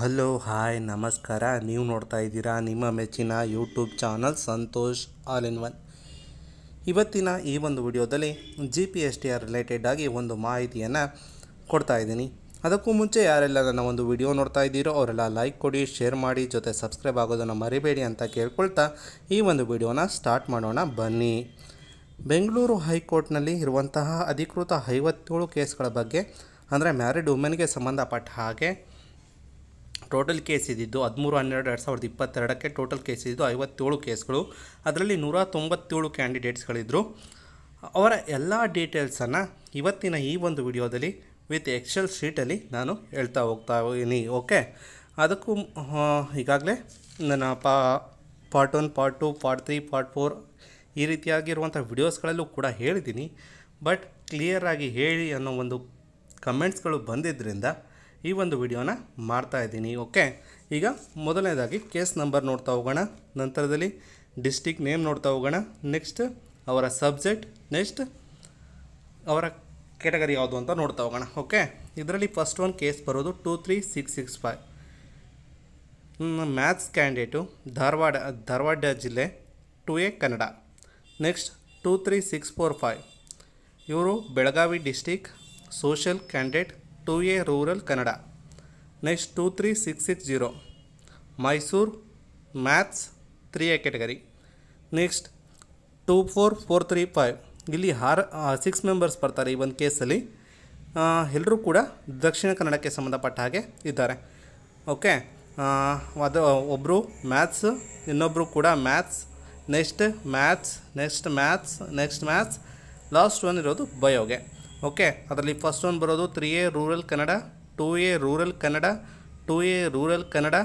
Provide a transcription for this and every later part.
hello hi ನಮಸ್ಕಾರ ನೀವು ನೋಡ್ತಾ ಇದ್ದೀರಾ ನಿಮ್ಮ ಮೆಚ್ಚಿನ YouTube channel Santosh all in one ಇವತ್ತಿನ ಈ ಒಂದು ವಿಡಿಯೋದಲ್ಲಿ G P S T R related ಆಗಿ ಒಂದು ಮಾಹಿತಿಯನ್ನು ಕೊಡ್ತಾ ಇದ್ದೀನಿ ಅದಕ್ಕೂ ಮುಂಚೆ ಯಾರೆಲ್ಲ ನನ್ನ ಒಂದು ವಿಡಿಯೋ ನೋಡ್ತಾ ಇದ್ದೀರೋ ಅವರೆಲ್ಲ ಲೈಕ್ ಕೊಡಿ ಶೇರ್ ಮಾಡಿ ಜೊತೆ ಸಬ್ಸ್ಕ್ರೈಬ್ ಆಗೋದನ್ನು ಮರಿಬೇಡಿ ಅಂತ ಕೇಳ್ಕೊಳ್ತಾ ಈ ಒಂದು ವಿಡಿಯೋನ ಸ್ಟಾರ್ಟ್ ಮಾಡೋಣ ಬನ್ನಿ ಬೆಂಗಳೂರು ಹೈಕೋರ್ಟ್ನಲ್ಲಿ ಇರುವಂತಹ ಅಧಿಕೃತ ಐವತ್ತೇಳು ಕೇಸ್ಗಳ ಬಗ್ಗೆ ಅಂದರೆ ಮ್ಯಾರಿಡ್ ವುಮೆನ್ಗೆ ಸಂಬಂಧಪಟ್ಟ ಹಾಗೆ ಟೋಟಲ್ ಕೇಸ್ ಇದ್ದಿದ್ದು ಹದಿಮೂರು ಹನ್ನೆರಡು ಎರಡು ಸಾವಿರದ ಇಪ್ಪತ್ತೆರಡಕ್ಕೆ ಟೋಟಲ್ ಕೇಸ್ ಇದ್ದು ಐವತ್ತೇಳು ಕೇಸ್ಗಳು ಅದರಲ್ಲಿ ನೂರ ತೊಂಬತ್ತೇಳು ಕ್ಯಾಂಡಿಡೇಟ್ಸ್ಗಳಿದ್ದರು ಅವರ ಎಲ್ಲ ಡೀಟೇಲ್ಸನ್ನು ಇವತ್ತಿನ ಈ ಒಂದು ವಿಡಿಯೋದಲ್ಲಿ ವಿತ್ ಎಕ್ಸೆಲ್ ಶೀಟಲ್ಲಿ ನಾನು ಹೇಳ್ತಾ ಹೋಗ್ತಾ ಇದ್ದೀನಿ ಓಕೆ ಅದಕ್ಕೂ ಈಗಾಗಲೇ ನನ್ನ ಪಾ part one part two part three part four ಈ ರೀತಿಯಾಗಿರುವಂಥ ವಿಡಿಯೋಸ್ಗಳಲ್ಲೂ ಕೂಡ ಹೇಳಿದ್ದೀನಿ ಬಟ್ ಕ್ಲಿಯರಾಗಿ ಹೇಳಿ ಅನ್ನೋ ಒಂದು ಕಮೆಂಟ್ಸ್ಗಳು ಬಂದಿದ್ದರಿಂದ ಈ ಒಂದು ವಿಡಿಯೋನ ಮಾಡ್ತಾ ಇದ್ದೀನಿ ಓಕೆ ಈಗ ಮೊದಲನೇದಾಗಿ ಕೇಸ್ ನಂಬರ್ ನೋಡ್ತಾ ಹೋಗೋಣ ನಂತರದಲ್ಲಿ ಡಿಸ್ಟಿಕ್ ನೇಮ್ ನೋಡ್ತಾ ಹೋಗೋಣ ನೆಕ್ಸ್ಟ್ ಅವರ ಸಬ್ಜೆಕ್ಟ್ ನೆಕ್ಸ್ಟ್ ಅವರ ಕ್ಯಾಟಗರಿ ಯಾವುದು ಅಂತ ನೋಡ್ತಾ ಹೋಗೋಣ ಓಕೆ ಇದರಲ್ಲಿ ಫಸ್ಟ್ ಒನ್ ಕೇಸ್ ಬರೋದು two three six six five maths candidate Dharwad Dharwad ಜಿಲ್ಲೆ two A Kannada next two three six four five ಇವರು Belagavi district social candidate two A rural Kannada next two three six six zero Mysuru maths three A category next two four four three five ಇಲ್ಲಿ ಆರ್ six members ಬರ್ತಾರೆ ಈ ಒಂದು ಕೇಸಲ್ಲಿ ಎಲ್ಲರೂ ಕೂಡ ದಕ್ಷಿಣ ಕನ್ನಡಕ್ಕೆ ಸಂಬಂಧಪಟ್ಟ ಹಾಗೆ ಇದ್ದಾರೆ ಓಕೆ ಅದು ಒಬ್ಬರು ಮ್ಯಾಥ್ಸ್ ಇನ್ನೊಬ್ಬರು ಕೂಡ maths next maths next maths next maths last one ಇರೋದು ಬಯೋಗೆ ಓಕೆ ಅದರಲ್ಲಿ ಫಸ್ಟ್ ಒಂದು ಬರೋದು three A rural Kannada two A rural Kannada two A rural Kannada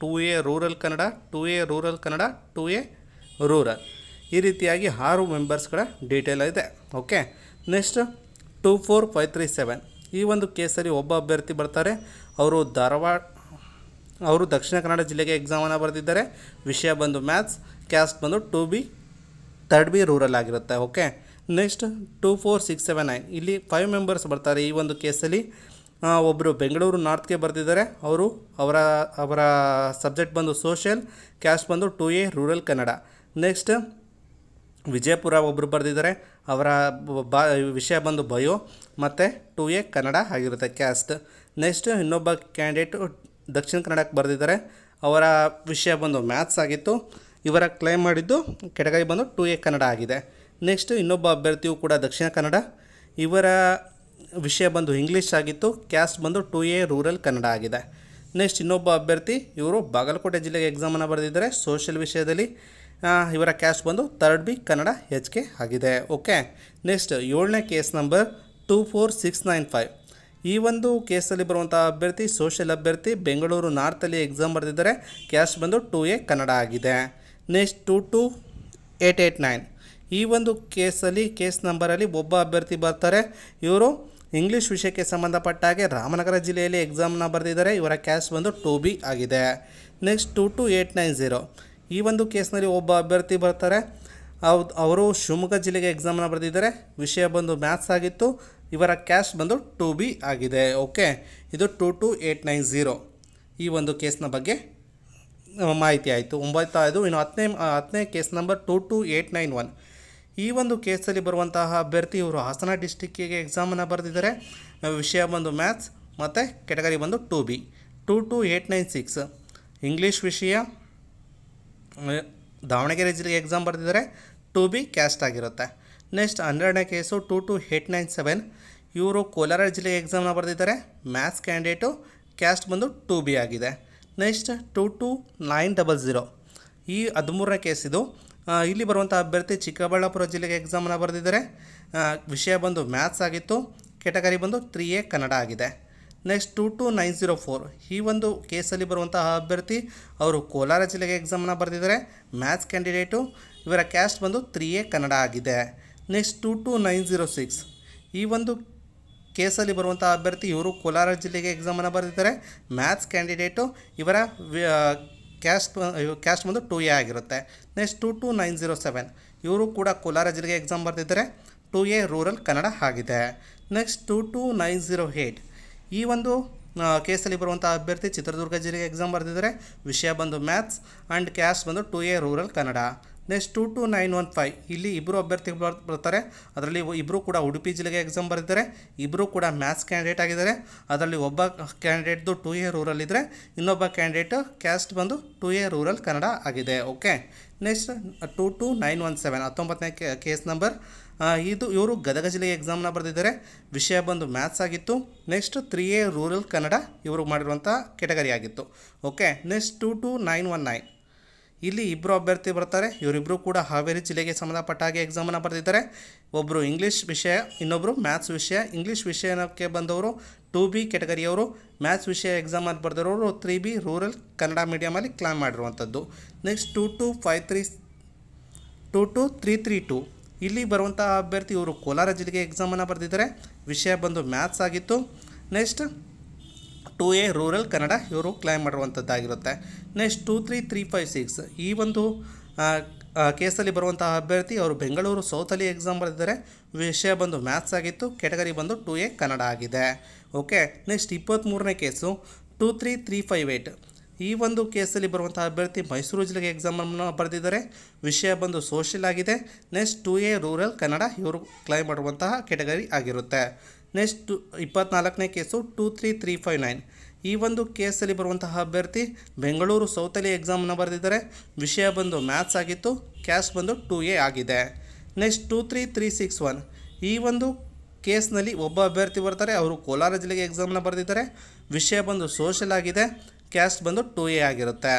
two A rural Kannada two A rural Kannada two A rural ಈ ರೀತಿಯಾಗಿ ಆರು ಮೆಂಬರ್ಸ್ಗಳ ಡೀಟೇಲ್ ಇದೆ okay next two four five three seven ಈ ಒಂದು ಕೇಸಲ್ಲಿ ಒಬ್ಬ ಅಭ್ಯರ್ಥಿ ಬರ್ತಾರೆ ಅವರು ಧಾರವಾಡ ಅವರು ದಕ್ಷಿಣ ಕನ್ನಡ ಜಿಲ್ಲೆಗೆ ಎಕ್ಸಾಮನ್ನು ಬರೆದಿದ್ದಾರೆ ವಿಷಯ ಬಂದು ಮ್ಯಾಥ್ಸ್ ಕ್ಯಾಸ್ಟ್ ಬಂದು two B third B rural ಆಗಿರುತ್ತೆ okay next two four six seven nine ಇಲ್ಲಿ ಫೈವ್ ಮೆಂಬರ್ಸ್ ಬರ್ತಾರೆ ಈ ಒಂದು ಕೇಸಲ್ಲಿ ಒಬ್ಬರು ಬೆಂಗಳೂರು ನಾರ್ತ್ಗೆ ಬರ್ತಿದ್ದಾರೆ ಅವರು ಅವರ ಅವರ ಸಬ್ಜೆಕ್ಟ್ ಬಂದು ಸೋಷಿಯಲ್ ಕ್ಯಾಸ್ಟ್ ಬಂದು two A rural Kannada next Vijayapura ಒಬ್ಬರು ಬರೆದಿದ್ದಾರೆ ಅವರ ವಿಷಯ ಬಂದು ಬಯೋ ಮತ್ತು ಟು ಎ ಕನ್ನಡ ಆಗಿರುತ್ತೆ ಕ್ಯಾಸ್ಟ್ ನೆಕ್ಸ್ಟ್ ಇನ್ನೊಬ್ಬ ಕ್ಯಾಂಡಿಡೇಟ್ ದಕ್ಷಿಣ ಕನ್ನಡಕ್ಕೆ ಬರೆದಿದ್ದಾರೆ ಅವರ ವಿಷಯ ಬಂದು ಮ್ಯಾಥ್ಸ್ ಆಗಿತ್ತು ಇವರ ಕ್ಲೈಮ್ ಮಾಡಿದ್ದು ಕೆಟಗರಿ ಬಂದು ಟು ಎ ಕನ್ನಡ ಆಗಿದೆ ನೆಕ್ಸ್ಟ್ ಇನ್ನೊಬ್ಬ ಅಭ್ಯರ್ಥಿಯು ಕೂಡ ದಕ್ಷಿಣ ಕನ್ನಡ ಇವರ ವಿಷಯ ಬಂದು ಇಂಗ್ಲೀಷ್ ಆಗಿತ್ತು ಕ್ಯಾಸ್ಟ್ ಬಂದು ಟು ಎ ರೂರಲ್ ಕನ್ನಡ ಆಗಿದೆ ನೆಕ್ಸ್ಟ್ ಇನ್ನೊಬ್ಬ ಅಭ್ಯರ್ಥಿ ಇವರು ಬಾಗಲಕೋಟೆ ಜಿಲ್ಲೆಗೆ ಎಕ್ಸಾಮನ್ನು ಬರೆದಿದ್ದಾರೆ ಸೋಷಿಯಲ್ ವಿಷಯದಲ್ಲಿ ಇವರ ಕ್ಯಾಸ್ಟ್ ಬಂದು third B Kannada H K ಆಗಿದೆ ಓಕೆ ನೆಕ್ಸ್ಟ್ ಏಳನೇ case number two four six nine five ಈ ಒಂದು ಕೇಸಲ್ಲಿ ಬರುವಂಥ ಅಭ್ಯರ್ಥಿ ಸೋಷಿಯಲ್ ಅಭ್ಯರ್ಥಿ ಬೆಂಗಳೂರು ನಾರ್ತಲ್ಲಿ ಎಕ್ಸಾಮ್ ಬರೆದಿದ್ದಾರೆ ಕ್ಯಾಸ್ಟ್ ಬಂದು ಟು ಎ ಕನ್ನಡ ಆಗಿದೆ next two two eight eight nine ಈ ಒಂದು ಕೇಸಲ್ಲಿ ಕೇಸ್ ನಂಬರಲ್ಲಿ ಒಬ್ಬ ಅಭ್ಯರ್ಥಿ ಬರ್ತಾರೆ ಇವರು ಇಂಗ್ಲೀಷ್ ವಿಷಯಕ್ಕೆ ಸಂಬಂಧಪಟ್ಟ ಹಾಗೆ ರಾಮನಗರ ಜಿಲ್ಲೆಯಲ್ಲಿ ಎಕ್ಸಾಮ್ನ ಬರೆದಿದ್ದಾರೆ ಇವರ ಕ್ಯಾಶ್ ಬಂದು ಟು ಬಿ ಆಗಿದೆ next two two eight nine zero ಈ ಒಂದು ಕೇಸ್ನಲ್ಲಿ ಒಬ್ಬ ಅಭ್ಯರ್ಥಿ ಬರ್ತಾರೆ ಅವರು ಶಿವಮೊಗ್ಗ ಜಿಲ್ಲೆಗೆ ಎಕ್ಸಾಮ್ನ ಬರೆದಿದ್ದಾರೆ ವಿಷಯ ಬಂದು ಮ್ಯಾಥ್ಸ್ ಆಗಿತ್ತು ಇವರ ಕ್ಯಾಶ್ ಬಂದು ಟು ಬಿ ಆಗಿದೆ ಓಕೆ ಇದು two two eight nine zero ಈ ಒಂದು ಕೇಸ್ನ ಬಗ್ಗೆ ಮಾಹಿತಿ ಆಯಿತು ಒಂಬತ್ತು ಇನ್ನು ಹತ್ತನೇ ಹತ್ತನೇ case number two two eight nine one ಈ ಒಂದು ಕೇಸಲ್ಲಿ ಬರುವಂತಹ ಅಭ್ಯರ್ಥಿ ಇವರು ಹಾಸನ ಡಿಸ್ಟಿಕ್ಕಿಗೆ ಎಕ್ಸಾಮನ್ನು ಬರೆದಿದ್ದಾರೆ ವಿಷಯ ಬಂದು ಮ್ಯಾಥ್ಸ್ ಮತ್ತು ಕೆಟಗರಿ ಬಂದು two B two two eight nine six English ವಿಷಯ ದಾವಣಗೆರೆ ಜಿಲ್ಲೆಗೆ ಎಕ್ಸಾಮ್ ಬರೆದಿದ್ದಾರೆ ಟು ಬಿ ಕ್ಯಾಸ್ಟ್ ಆಗಿರುತ್ತೆ ನೆಕ್ಸ್ಟ್ ಹನ್ನೆರಡನೇ case two two eight nine seven ಇವರು ಕೋಲಾರ ಜಿಲ್ಲೆಗೆ ಎಕ್ಸಾಮ್ನ ಬರೆದಿದ್ದಾರೆ ಮ್ಯಾಥ್ಸ್ ಕ್ಯಾಂಡಿಡೇಟು ಕ್ಯಾಸ್ಟ್ ಬಂದು ಟು ಬಿ ಆಗಿದೆ next two two nine double zero ಈ ಹದಿಮೂರನೇ ಕೇಸಿದು ಇದು ಇಲ್ಲಿ ಬರುವಂಥ ಅಭ್ಯರ್ಥಿ ಚಿಕ್ಕಬಳ್ಳಾಪುರ ಜಿಲ್ಲೆಗೆ ಎಕ್ಸಾಮನ್ನು ಬರೆದಿದ್ದಾರೆ ವಿಷಯ ಬಂದು ಮ್ಯಾಥ್ಸ್ ಆಗಿತ್ತು ಕೆಟಗರಿ ಬಂದು ತ್ರೀ ಎ ಕನ್ನಡ ಆಗಿದೆ next two two nine zero four ಈ ಒಂದು ಕೇಸಲ್ಲಿ ಬರುವಂತಹ ಅಭ್ಯರ್ಥಿ ಅವರು ಕೋಲಾರ ಜಿಲ್ಲೆಗೆ ಎಕ್ಸಾಮನ್ನು ಬರೆದಿದ್ದಾರೆ ಮ್ಯಾಥ್ಸ್ ಕ್ಯಾಂಡಿಡೇಟು ಇವರ ಕ್ಯಾಸ್ಟ್ ಬಂದು ತ್ರೀ ಎ ಕನ್ನಡ ಆಗಿದೆ next two two nine zero six ಈ ಒಂದು ಕೇಸಲ್ಲಿ ಬರುವಂಥ ಅಭ್ಯರ್ಥಿ ಇವರು ಕೋಲಾರ ಜಿಲ್ಲೆಗೆ ಎಕ್ಸಾಮನ್ನು ಬರೆದಿದ್ದಾರೆ ಮ್ಯಾಥ್ಸ್ ಕ್ಯಾಂಡಿಡೇಟು ಇವರ ಕ್ಯಾಸ್ಟ್ ಕ್ಯಾಸ್ಟ್ ಬಂದು ಟು ಎ ಆಗಿರುತ್ತೆ next two two nine zero seven ಇವರು ಕೂಡ ಕೋಲಾರ ಜಿಲ್ಲೆಗೆ ಎಕ್ಸಾಮ್ ಬರ್ತಿದ್ದಾರೆ ಟು ಎ ರೂರಲ್ ಕನ್ನಡ ಆಗಿದೆ next two two nine zero eight ಈ ಒಂದು ಕೇಸಲ್ಲಿ ಬರುವಂಥ ಅಭ್ಯರ್ಥಿ ಚಿತ್ರದುರ್ಗ ಜಿಲ್ಲೆಗೆ ಎಕ್ಸಾಮ್ ಬರ್ತಿದ್ದಾರೆ ವಿಷಯ ಬಂದು ಮ್ಯಾಥ್ಸ್ ಆ್ಯಂಡ್ ಕ್ಯಾಸ್ಟ್ ಬಂದು two A rural Kannada next two two nine one five ಇಲ್ಲಿ ಇಬ್ಬರು ಅಭ್ಯರ್ಥಿಗಳು ಬರ್ತಾರೆ ಅದರಲ್ಲಿ ಇಬ್ಬರು ಕೂಡ ಉಡುಪಿ ಜಿಲ್ಲೆಗೆ ಎಕ್ಸಾಮ್ ಬರೆದಿದ್ದಾರೆ ಇಬ್ಬರು ಕೂಡ ಮ್ಯಾಥ್ಸ್ ಕ್ಯಾಂಡಿಡೇಟ್ ಆಗಿದ್ದಾರೆ ಅದರಲ್ಲಿ ಒಬ್ಬ ಕ್ಯಾಂಡಿಡೇಟ್ದು ಟು ಎ ರೂರಲ್ ಇದ್ದರೆ ಇನ್ನೊಬ್ಬ ಕ್ಯಾಂಡಿಡೇಟ್ ಕ್ಯಾಸ್ಟ್ ಬಂದು ಟು ಎ ರೂರಲ್ ಕನ್ನಡ ಆಗಿದೆ okay next two two nine one seven ಹತ್ತೊಂಬತ್ತನೇ ಕೇಸ್ ನಂಬರ್ ಇದು ಇವರು ಗದಗ ಜಿಲ್ಲೆಗೆ ಎಕ್ಸಾಮ್ನ ಬರೆದಿದ್ದಾರೆ ವಿಷಯ ಬಂದು ಮ್ಯಾಥ್ಸ್ ಆಗಿತ್ತು next three A rural Kannada ಇವರು ಮಾಡಿರುವಂಥ ಕೆಟಗರಿ ಆಗಿತ್ತು okay next two two nine one nine ಇಲ್ಲಿ ಇಬ್ಬರು ಅಭ್ಯರ್ಥಿ ಬರ್ತಾರೆ ಇವರಿಬ್ಬರು ಕೂಡ ಹಾವೇರಿ ಜಿಲ್ಲೆಗೆ ಸಂಬಂಧಪಟ್ಟ ಹಾಗೆ ಎಕ್ಸಾಮನ್ನು ಬರೆದಿದ್ದಾರೆ ಒಬ್ಬರು ಇಂಗ್ಲೀಷ್ ವಿಷಯ ಇನ್ನೊಬ್ಬರು ಮ್ಯಾಥ್ಸ್ ವಿಷಯ ಇಂಗ್ಲೀಷ್ ವಿಷಯಕ್ಕೆ ಬಂದವರು ಟು ಬಿ ಕೆಟಗರಿಯವರು ಮ್ಯಾಥ್ಸ್ ವಿಷಯ ಅಂತ ಬರೆದಿರೋರು ತ್ರೀ ಬಿ ರೂರಲ್ ಕನ್ನಡ ಮೀಡಿಯಮಲ್ಲಿ ಕ್ಲೈಮ್ ಮಾಡಿರುವಂಥದ್ದು next two two five three two two three three two ಇಲ್ಲಿ ಬರುವಂಥ ಅಭ್ಯರ್ಥಿ ಇವರು ಕೋಲಾರ ಜಿಲ್ಲೆಗೆ ಎಕ್ಸಾಮನ್ನು ಬರೆದಿದ್ದಾರೆ ವಿಷಯ ಬಂದು ಮ್ಯಾಥ್ಸ್ ಆಗಿತ್ತು next two A rural Kannada ಇವರು ಕ್ಲೈಮ್ ಮಾಡಿರುವಂಥದ್ದಾಗಿರುತ್ತೆ next two three three five six ಈ ಒಂದು ಕೇಸಲ್ಲಿ ಬರುವಂತಹ ಅಭ್ಯರ್ಥಿ ಅವರು ಬೆಂಗಳೂರು ಸೌತಲ್ಲಿ ಎಕ್ಸಾಮ್ ಬರೆದಿದ್ದಾರೆ ವಿಷಯ ಬಂದು ಮ್ಯಾಥ್ಸ್ ಆಗಿತ್ತು ಕೆಟಗರಿ ಬಂದು ಟು ಎ ಕನ್ನಡ ಆಗಿದೆ ಓಕೆ ನೆಕ್ಸ್ಟ್ ಇಪ್ಪತ್ತ್ಮೂರನೇ case two three three five eight ಈ ಒಂದು ಕೇಸಲ್ಲಿ ಬರುವಂಥ ಅಭ್ಯರ್ಥಿ ಮೈಸೂರು ಜಿಲ್ಲೆಗೆ ಎಕ್ಸಾಮನ್ನು ಬರೆದಿದ್ದಾರೆ ವಿಷಯ ಬಂದು ಸೋಷಿಯಲ್ ಆಗಿದೆ next two A rural Kannada ಇವರು ಕ್ಲೈಮ್ ಮಾಡುವಂತಹ ಕೆಟಗರಿ ಆಗಿರುತ್ತೆ ನೆಕ್ಸ್ಟ್ ಇಪ್ಪತ್ನಾಲ್ಕನೇ case two three three five nine ಈ ಒಂದು ಕೇಸಲ್ಲಿ ಬರುವಂತಹ ಅಭ್ಯರ್ಥಿ ಬೆಂಗಳೂರು ಸೌತಲಿ ಎಕ್ಸಾಮ್ನ ಬರೆದಿದ್ದಾರೆ ವಿಷಯ ಬಂದು ಮ್ಯಾಥ್ಸ್ ಆಗಿತ್ತು ಕ್ಯಾಶ್ ಬಂದು ಟೂ ಎ ಆಗಿದೆ next two three three six one ಈ ಒಂದು ಕೇಸ್ನಲ್ಲಿ ಒಬ್ಬ ಅಭ್ಯರ್ಥಿ ಬರ್ತಾರೆ ಅವರು ಕೋಲಾರ ಜಿಲ್ಲೆಗೆ ಎಕ್ಸಾಮ್ನ ಬರೆದಿದ್ದಾರೆ ವಿಷಯ ಬಂದು ಸೋಷಲ್ ಆಗಿದೆ ಕ್ಯಾಸ್ಟ್ ಬಂದು ಟೂ ಎ ಆಗಿರುತ್ತೆ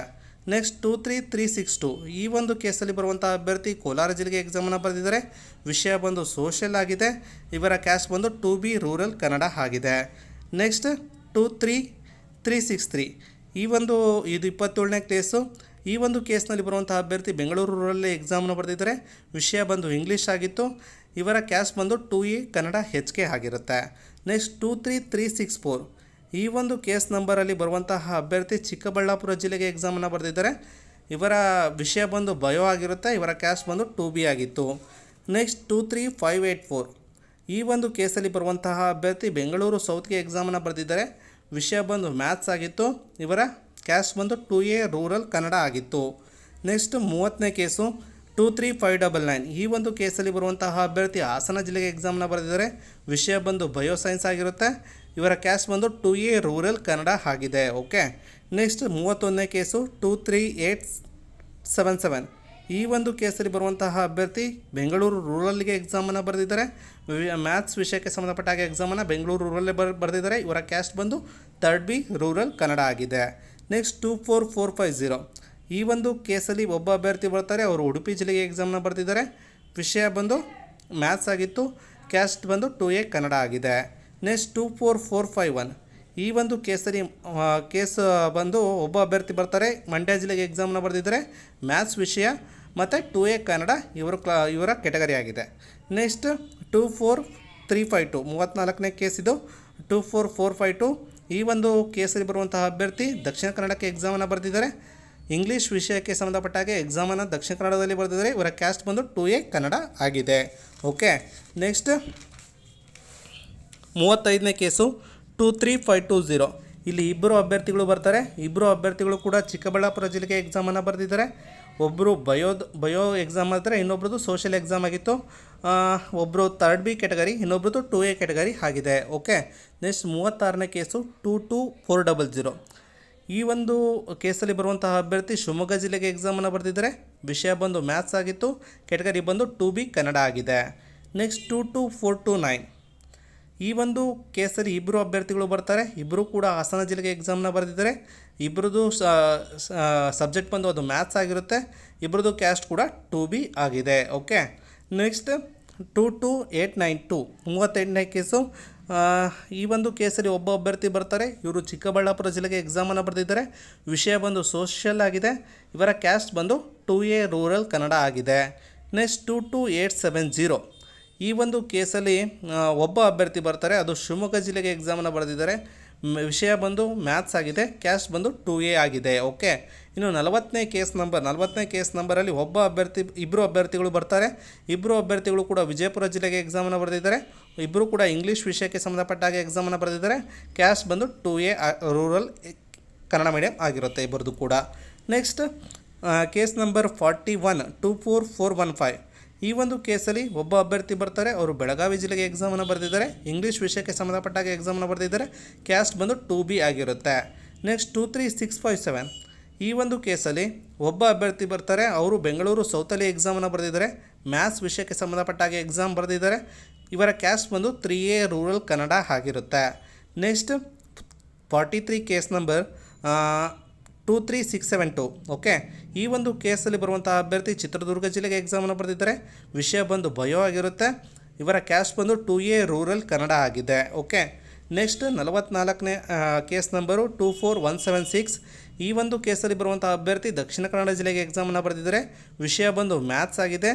next two three three six two ಈ ಒಂದು ಕೇಸಲ್ಲಿ ಬರುವಂಥ ಅಭ್ಯರ್ಥಿ ಕೋಲಾರ ಜಿಲ್ಲೆಗೆ ಎಕ್ಸಾಮನ್ನು ಬರೆದಿದ್ದಾರೆ ವಿಷಯ ಬಂದು ಸೋಷಿಯಲ್ ಆಗಿದೆ ಇವರ ಕ್ಯಾಸ್ಟ್ ಬಂದು ಟು ಬಿ ರೂರಲ್ ಕನ್ನಡ ಆಗಿದೆ next two three three six three ಈ ಒಂದು ಇದು ಇಪ್ಪತ್ತೇಳನೇ ಕೇಸು ಈ ಒಂದು ಕೇಸ್ನಲ್ಲಿ ಬರುವಂಥ ಅಭ್ಯರ್ಥಿ ಬೆಂಗಳೂರು ರೂರಲ್ಲೇ ಎಕ್ಸಾಮನ್ನು ಬರೆದಿದ್ದಾರೆ ವಿಷಯ ಬಂದು ಇಂಗ್ಲೀಷ್ ಆಗಿತ್ತು ಇವರ ಕ್ಯಾಸ್ಟ್ ಬಂದು two A Kannada H K ಆಗಿರುತ್ತೆ next two three three six four ಈ ಒಂದು ಕೇಸ್ ನಂಬರಲ್ಲಿ ಬರುವಂತಹ ಅಭ್ಯರ್ಥಿ ಚಿಕ್ಕಬಳ್ಳಾಪುರ ಜಿಲ್ಲೆಗೆ ಎಕ್ಸಾಮನ್ನು ಬರೆದಿದ್ದಾರೆ ಇವರ ವಿಷಯ ಬಂದು ಬಯೋ ಆಗಿರುತ್ತೆ ಇವರ ಕ್ಯಾಶ್ ಬಂದು ಟು ಬಿ ಆಗಿತ್ತು next two three five eight four ಈ ಒಂದು ಕೇಸಲ್ಲಿ ಬರುವಂತಹ ಅಭ್ಯರ್ಥಿ ಬೆಂಗಳೂರು ಸೌತ್ಗೆ ಎಕ್ಸಾಮನ್ನು ಬರೆದಿದ್ದಾರೆ ವಿಷಯ ಬಂದು ಮ್ಯಾಥ್ಸ್ ಆಗಿತ್ತು ಇವರ ಕ್ಯಾಶ್ ಬಂದು ಟು ಎ ರೂರಲ್ ಕನ್ನಡ ಆಗಿತ್ತು ನೆಕ್ಸ್ಟ್ ಮೂವತ್ತನೇ case two three five double nine ಈ ಒಂದು ಕೇಸಲ್ಲಿ ಬರುವಂತಹ ಅಭ್ಯರ್ಥಿ ಹಾಸನ ಜಿಲ್ಲೆಗೆ ಎಕ್ಸಾಮನ್ನು ಬರೆದಿದ್ದಾರೆ ವಿಷಯ ಬಂದು ಬಯೋ ಸೈನ್ಸ್ ಆಗಿರುತ್ತೆ ಇವರ ಕ್ಯಾಸ್ ಬಂದು ಟು ಎ ರೂರಲ್ ಕನ್ನಡ ಆಗಿದೆ ಓಕೆ ನೆಕ್ಸ್ಟ್ ಮೂವತ್ತೊಂದನೇ case two three eight seven seven ಈ ಒಂದು ಕೇಸಲ್ಲಿ ಬರುವಂತಹ ಅಭ್ಯರ್ಥಿ ಬೆಂಗಳೂರು ರೂರಲ್ಗೆ ಎಕ್ಸಾಮನ್ನು ಬರೆದಿದ್ದಾರೆ ಮ್ಯಾಥ್ಸ್ ವಿಷಯಕ್ಕೆ ಸಂಬಂಧಪಟ್ಟ ಹಾಗೆ ಎಕ್ಸಾಮನ್ನು ಬೆಂಗಳೂರು ರೂರಲ್ಲೇ ಬರ್ ಬರೆದಿದ್ದಾರೆ ಇವರ ಕ್ಯಾಸ್ಟ್ ಬಂದು ತರ್ಡ್ ಬಿ ರೂರಲ್ ಕನ್ನಡ ಆಗಿದೆ next two four four five zero ಈ ಒಂದು ಕೇಸಲ್ಲಿ ಒಬ್ಬ ಅಭ್ಯರ್ಥಿ ಬರ್ತಾರೆ ಅವರು ಉಡುಪಿ ಜಿಲ್ಲೆಗೆ ಎಕ್ಸಾಮನ್ನು ಬರೆದಿದ್ದಾರೆ ವಿಷಯ ಬಂದು ಮ್ಯಾಥ್ಸ್ ಆಗಿತ್ತು ಕ್ಯಾಸ್ಟ್ ಬಂದು ಟು ಎ ಕನ್ನಡ ಆಗಿದೆ next two four four five one ಈ ಒಂದು ಕೇಸರಿ ಕೇಸ್ ಬಂದು ಒಬ್ಬ ಅಭ್ಯರ್ಥಿ ಬರ್ತಾರೆ ಮಂಡ್ಯ ಜಿಲ್ಲೆಗೆ ಎಕ್ಸಾಮ್ನ ಬರೆದಿದ್ದರೆ ಮ್ಯಾಥ್ಸ್ ವಿಷಯ ಮತ್ತು ಟು ಎ ಕನ್ನಡ ಇವರು ಕ್ಲಾ ಇವರ ಕೆಟಗರಿ ಆಗಿದೆ next two four three five two ಮೂವತ್ತ್ನಾಲ್ಕನೇ ಕೇಸ್ ಇದು two four four five two ಈ ಒಂದು ಕೇಸಲ್ಲಿ ಬರುವಂತಹ ಅಭ್ಯರ್ಥಿ ದಕ್ಷಿಣ ಕನ್ನಡಕ್ಕೆ ಎಕ್ಸಾಮನ್ನು ಬರೆದಿದ್ದಾರೆ ಇಂಗ್ಲೀಷ್ ವಿಷಯಕ್ಕೆ ಸಂಬಂಧಪಟ್ಟ ಹಾಗೆ ಎಕ್ಸಾಮನ್ನು ದಕ್ಷಿಣ ಕನ್ನಡದಲ್ಲಿ ಬರೆದಿದ್ದಾರೆ ಇವರ ಕ್ಯಾಸ್ಟ್ ಬಂದು ಟು ಎ ಕನ್ನಡ ಆಗಿದೆ ಓಕೆ ನೆಕ್ಸ್ಟ್ ಮೂವತ್ತೈದನೇ case two three five two zero ಇಲ್ಲಿ ಇಬ್ಬರು ಅಭ್ಯರ್ಥಿಗಳು ಬರ್ತಾರೆ ಇಬ್ಬರು ಅಭ್ಯರ್ಥಿಗಳು ಕೂಡ ಚಿಕ್ಕಬಳ್ಳಾಪುರ ಜಿಲ್ಲೆಗೆ ಎಕ್ಸಾಮನ್ನು ಬರೆದಿದ್ದಾರೆ ಒಬ್ಬರು ಬಯೋ ಬಯೋ ಎಕ್ಸಾಮ್ ಆದರೆ ಇನ್ನೊಬ್ರದ್ದು ಸೋಷಿಯಲ್ ಎಕ್ಸಾಮ್ ಆಗಿತ್ತು ಒಬ್ಬರು ತರ್ಡ್ ಬಿ ಕೆಟಗರಿ ಇನ್ನೊಬ್ರದ್ದು ಟೂ ಎ ಕೆಟಗರಿ ಆಗಿದೆ ಓಕೆ ನೆಕ್ಸ್ಟ್ ಮೂವತ್ತಾರನೇ case two two four double zero ಈ ಒಂದು ಕೇಸಲ್ಲಿ ಬರುವಂತಹ ಅಭ್ಯರ್ಥಿ ಶಿವಮೊಗ್ಗ ಜಿಲ್ಲೆಗೆ ಎಕ್ಸಾಮನ್ನು ಬರೆದಿದ್ದಾರೆ ವಿಷಯ ಬಂದು ಮ್ಯಾಥ್ಸ್ ಆಗಿತ್ತು ಕೆಟಗರಿ ಬಂದು ಟೂ ಬಿ ಕನ್ನಡ ಆಗಿದೆ next two two four two nine ಈ ಒಂದು ಕೇಸಲ್ಲಿ ಇಬ್ಬರು ಅಭ್ಯರ್ಥಿಗಳು ಬರ್ತಾರೆ ಇಬ್ಬರು ಕೂಡ ಹಾಸನ ಜಿಲ್ಲೆಗೆ ಎಕ್ಸಾಮ್ನ ಬರೆದಿದ್ದಾರೆ ಇಬ್ಬರದು ಸಬ್ಜೆಕ್ಟ್ ಬಂದು ಅದು ಮ್ಯಾಥ್ಸ್ ಆಗಿರುತ್ತೆ ಇಬ್ಬರದು ಕ್ಯಾಸ್ಟ್ ಕೂಡ ಟು ಬಿ ಆಗಿದೆ okay next two two eight nine two ಮೂವತ್ತೆಂಟನೇ ಕೇಸು ಈ ಒಂದು ಕೇಸಲ್ಲಿ ಒಬ್ಬ ಅಭ್ಯರ್ಥಿ ಬರ್ತಾರೆ ಇವರು ಚಿಕ್ಕಬಳ್ಳಾಪುರ ಜಿಲ್ಲೆಗೆ ಎಕ್ಸಾಮನ್ನು ಬರೆದಿದ್ದಾರೆ ವಿಷಯ ಬಂದು ಸೋಷಿಯಲ್ ಆಗಿದೆ ಇವರ ಕ್ಯಾಸ್ಟ್ ಬಂದು ಟು ಎ ರೂರಲ್ ಕನ್ನಡ ಆಗಿದೆ next two two eight seven zero ಈ ಒಂದು ಕೇಸಲ್ಲಿ ಒಬ್ಬ ಅಭ್ಯರ್ಥಿ ಬರ್ತಾರೆ ಅದು ಶಿವಮೊಗ್ಗ ಜಿಲ್ಲೆಗೆ ಎಕ್ಸಾಮನ್ನು ಬರೆದಿದ್ದಾರೆ ವಿಷಯ ಬಂದು ಮ್ಯಾಥ್ಸ್ ಆಗಿದೆ ಕ್ಯಾಶ್ ಬಂದು ಟು ಎ ಆಗಿದೆ ಓಕೆ ಇನ್ನು ನಲವತ್ತನೇ ಕೇಸ್ ನಂಬರ್ ನಲವತ್ತನೇ ಕೇಸ್ ನಂಬರಲ್ಲಿ ಒಬ್ಬ ಅಭ್ಯರ್ಥಿ ಇಬ್ಬರು ಅಭ್ಯರ್ಥಿಗಳು ಬರ್ತಾರೆ ಇಬ್ಬರು ಅಭ್ಯರ್ಥಿಗಳು ಕೂಡ ವಿಜಯಪುರ ಜಿಲ್ಲೆಗೆ ಎಕ್ಸಾಮನ್ನು ಬರೆದಿದ್ದಾರೆ ಇಬ್ಬರು ಕೂಡ ಇಂಗ್ಲೀಷ್ ವಿಷಯಕ್ಕೆ ಸಂಬಂಧಪಟ್ಟಾಗ ಎಕ್ಸಾಮನ್ನು ಬರೆದಿದ್ದಾರೆ ಕ್ಯಾಶ್ ಬಂದು two A rural Kannada medium ಆಗಿರುತ್ತೆ ಇಬ್ಬರದ್ದು ಕೂಡ next case number forty one two four four one five ಈ ಒಂದು ಕೇಸಲ್ಲಿ ಒಬ್ಬ ಅಭ್ಯರ್ಥಿ ಬರ್ತಾರೆ ಅವರು ಬೆಳಗಾವಿ ಜಿಲ್ಲೆಗೆ ಎಕ್ಸಾಮನ್ನು ಬರೆದಿದ್ದಾರೆ ಇಂಗ್ಲೀಷ್ ವಿಷಯಕ್ಕೆ ಸಂಬಂಧಪಟ್ಟಾಗ ಎಕ್ಸಾಮನ್ನು ಬರೆದಿದ್ದಾರೆ ಕ್ಯಾಸ್ಟ್ ಬಂದು ಟು ಬಿ ಆಗಿರುತ್ತೆ next two three six five seven ಈ ಒಂದು ಕೇಸಲ್ಲಿ ಒಬ್ಬ ಅಭ್ಯರ್ಥಿ ಬರ್ತಾರೆ ಅವರು ಬೆಂಗಳೂರು ಸೌತಲ್ಲಿ ಎಕ್ಸಾಮನ್ನು ಬರೆದಿದ್ದಾರೆ ಮ್ಯಾಥ್ಸ್ ವಿಷಯಕ್ಕೆ ಸಂಬಂಧಪಟ್ಟಾಗ ಎಕ್ಸಾಮ್ ಬರೆದಿದ್ದಾರೆ ಇವರ ಕ್ಯಾಸ್ಟ್ ಬಂದು ತ್ರೀ ಎ ರೂರಲ್ ಕನ್ನಡ ಆಗಿರುತ್ತೆ next forty three case number two three six seven two okay ಈ ಒಂದು ಕೇಸಲ್ಲಿ ಬರುವಂಥ ಅಭ್ಯರ್ಥಿ ಚಿತ್ರದುರ್ಗ ಜಿಲ್ಲೆಗೆ ಎಕ್ಸಾಮನ್ನು ಬರೆದಿದ್ದಾರೆ ವಿಷಯ ಬಂದು ಬಯೋ ಆಗಿರುತ್ತೆ ಇವರ ಕ್ಯಾಸ್ಟ್ ಬಂದು ಟು ಎ ರೂರಲ್ ಕನ್ನಡ ಆಗಿದೆ ಓಕೆ ನೆಕ್ಸ್ಟ್ ನಲವತ್ನಾಲ್ಕನೇ case number two four one seven six ಈ ಒಂದು ಕೇಸಲ್ಲಿ ಬರುವಂಥ ಅಭ್ಯರ್ಥಿ ದಕ್ಷಿಣ ಕನ್ನಡ ಜಿಲ್ಲೆಗೆ ಎಕ್ಸಾಮನ್ನು ಬರೆದಿದ್ದಾರೆ ವಿಷಯ ಬಂದು ಮ್ಯಾಥ್ಸ್ ಆಗಿದೆ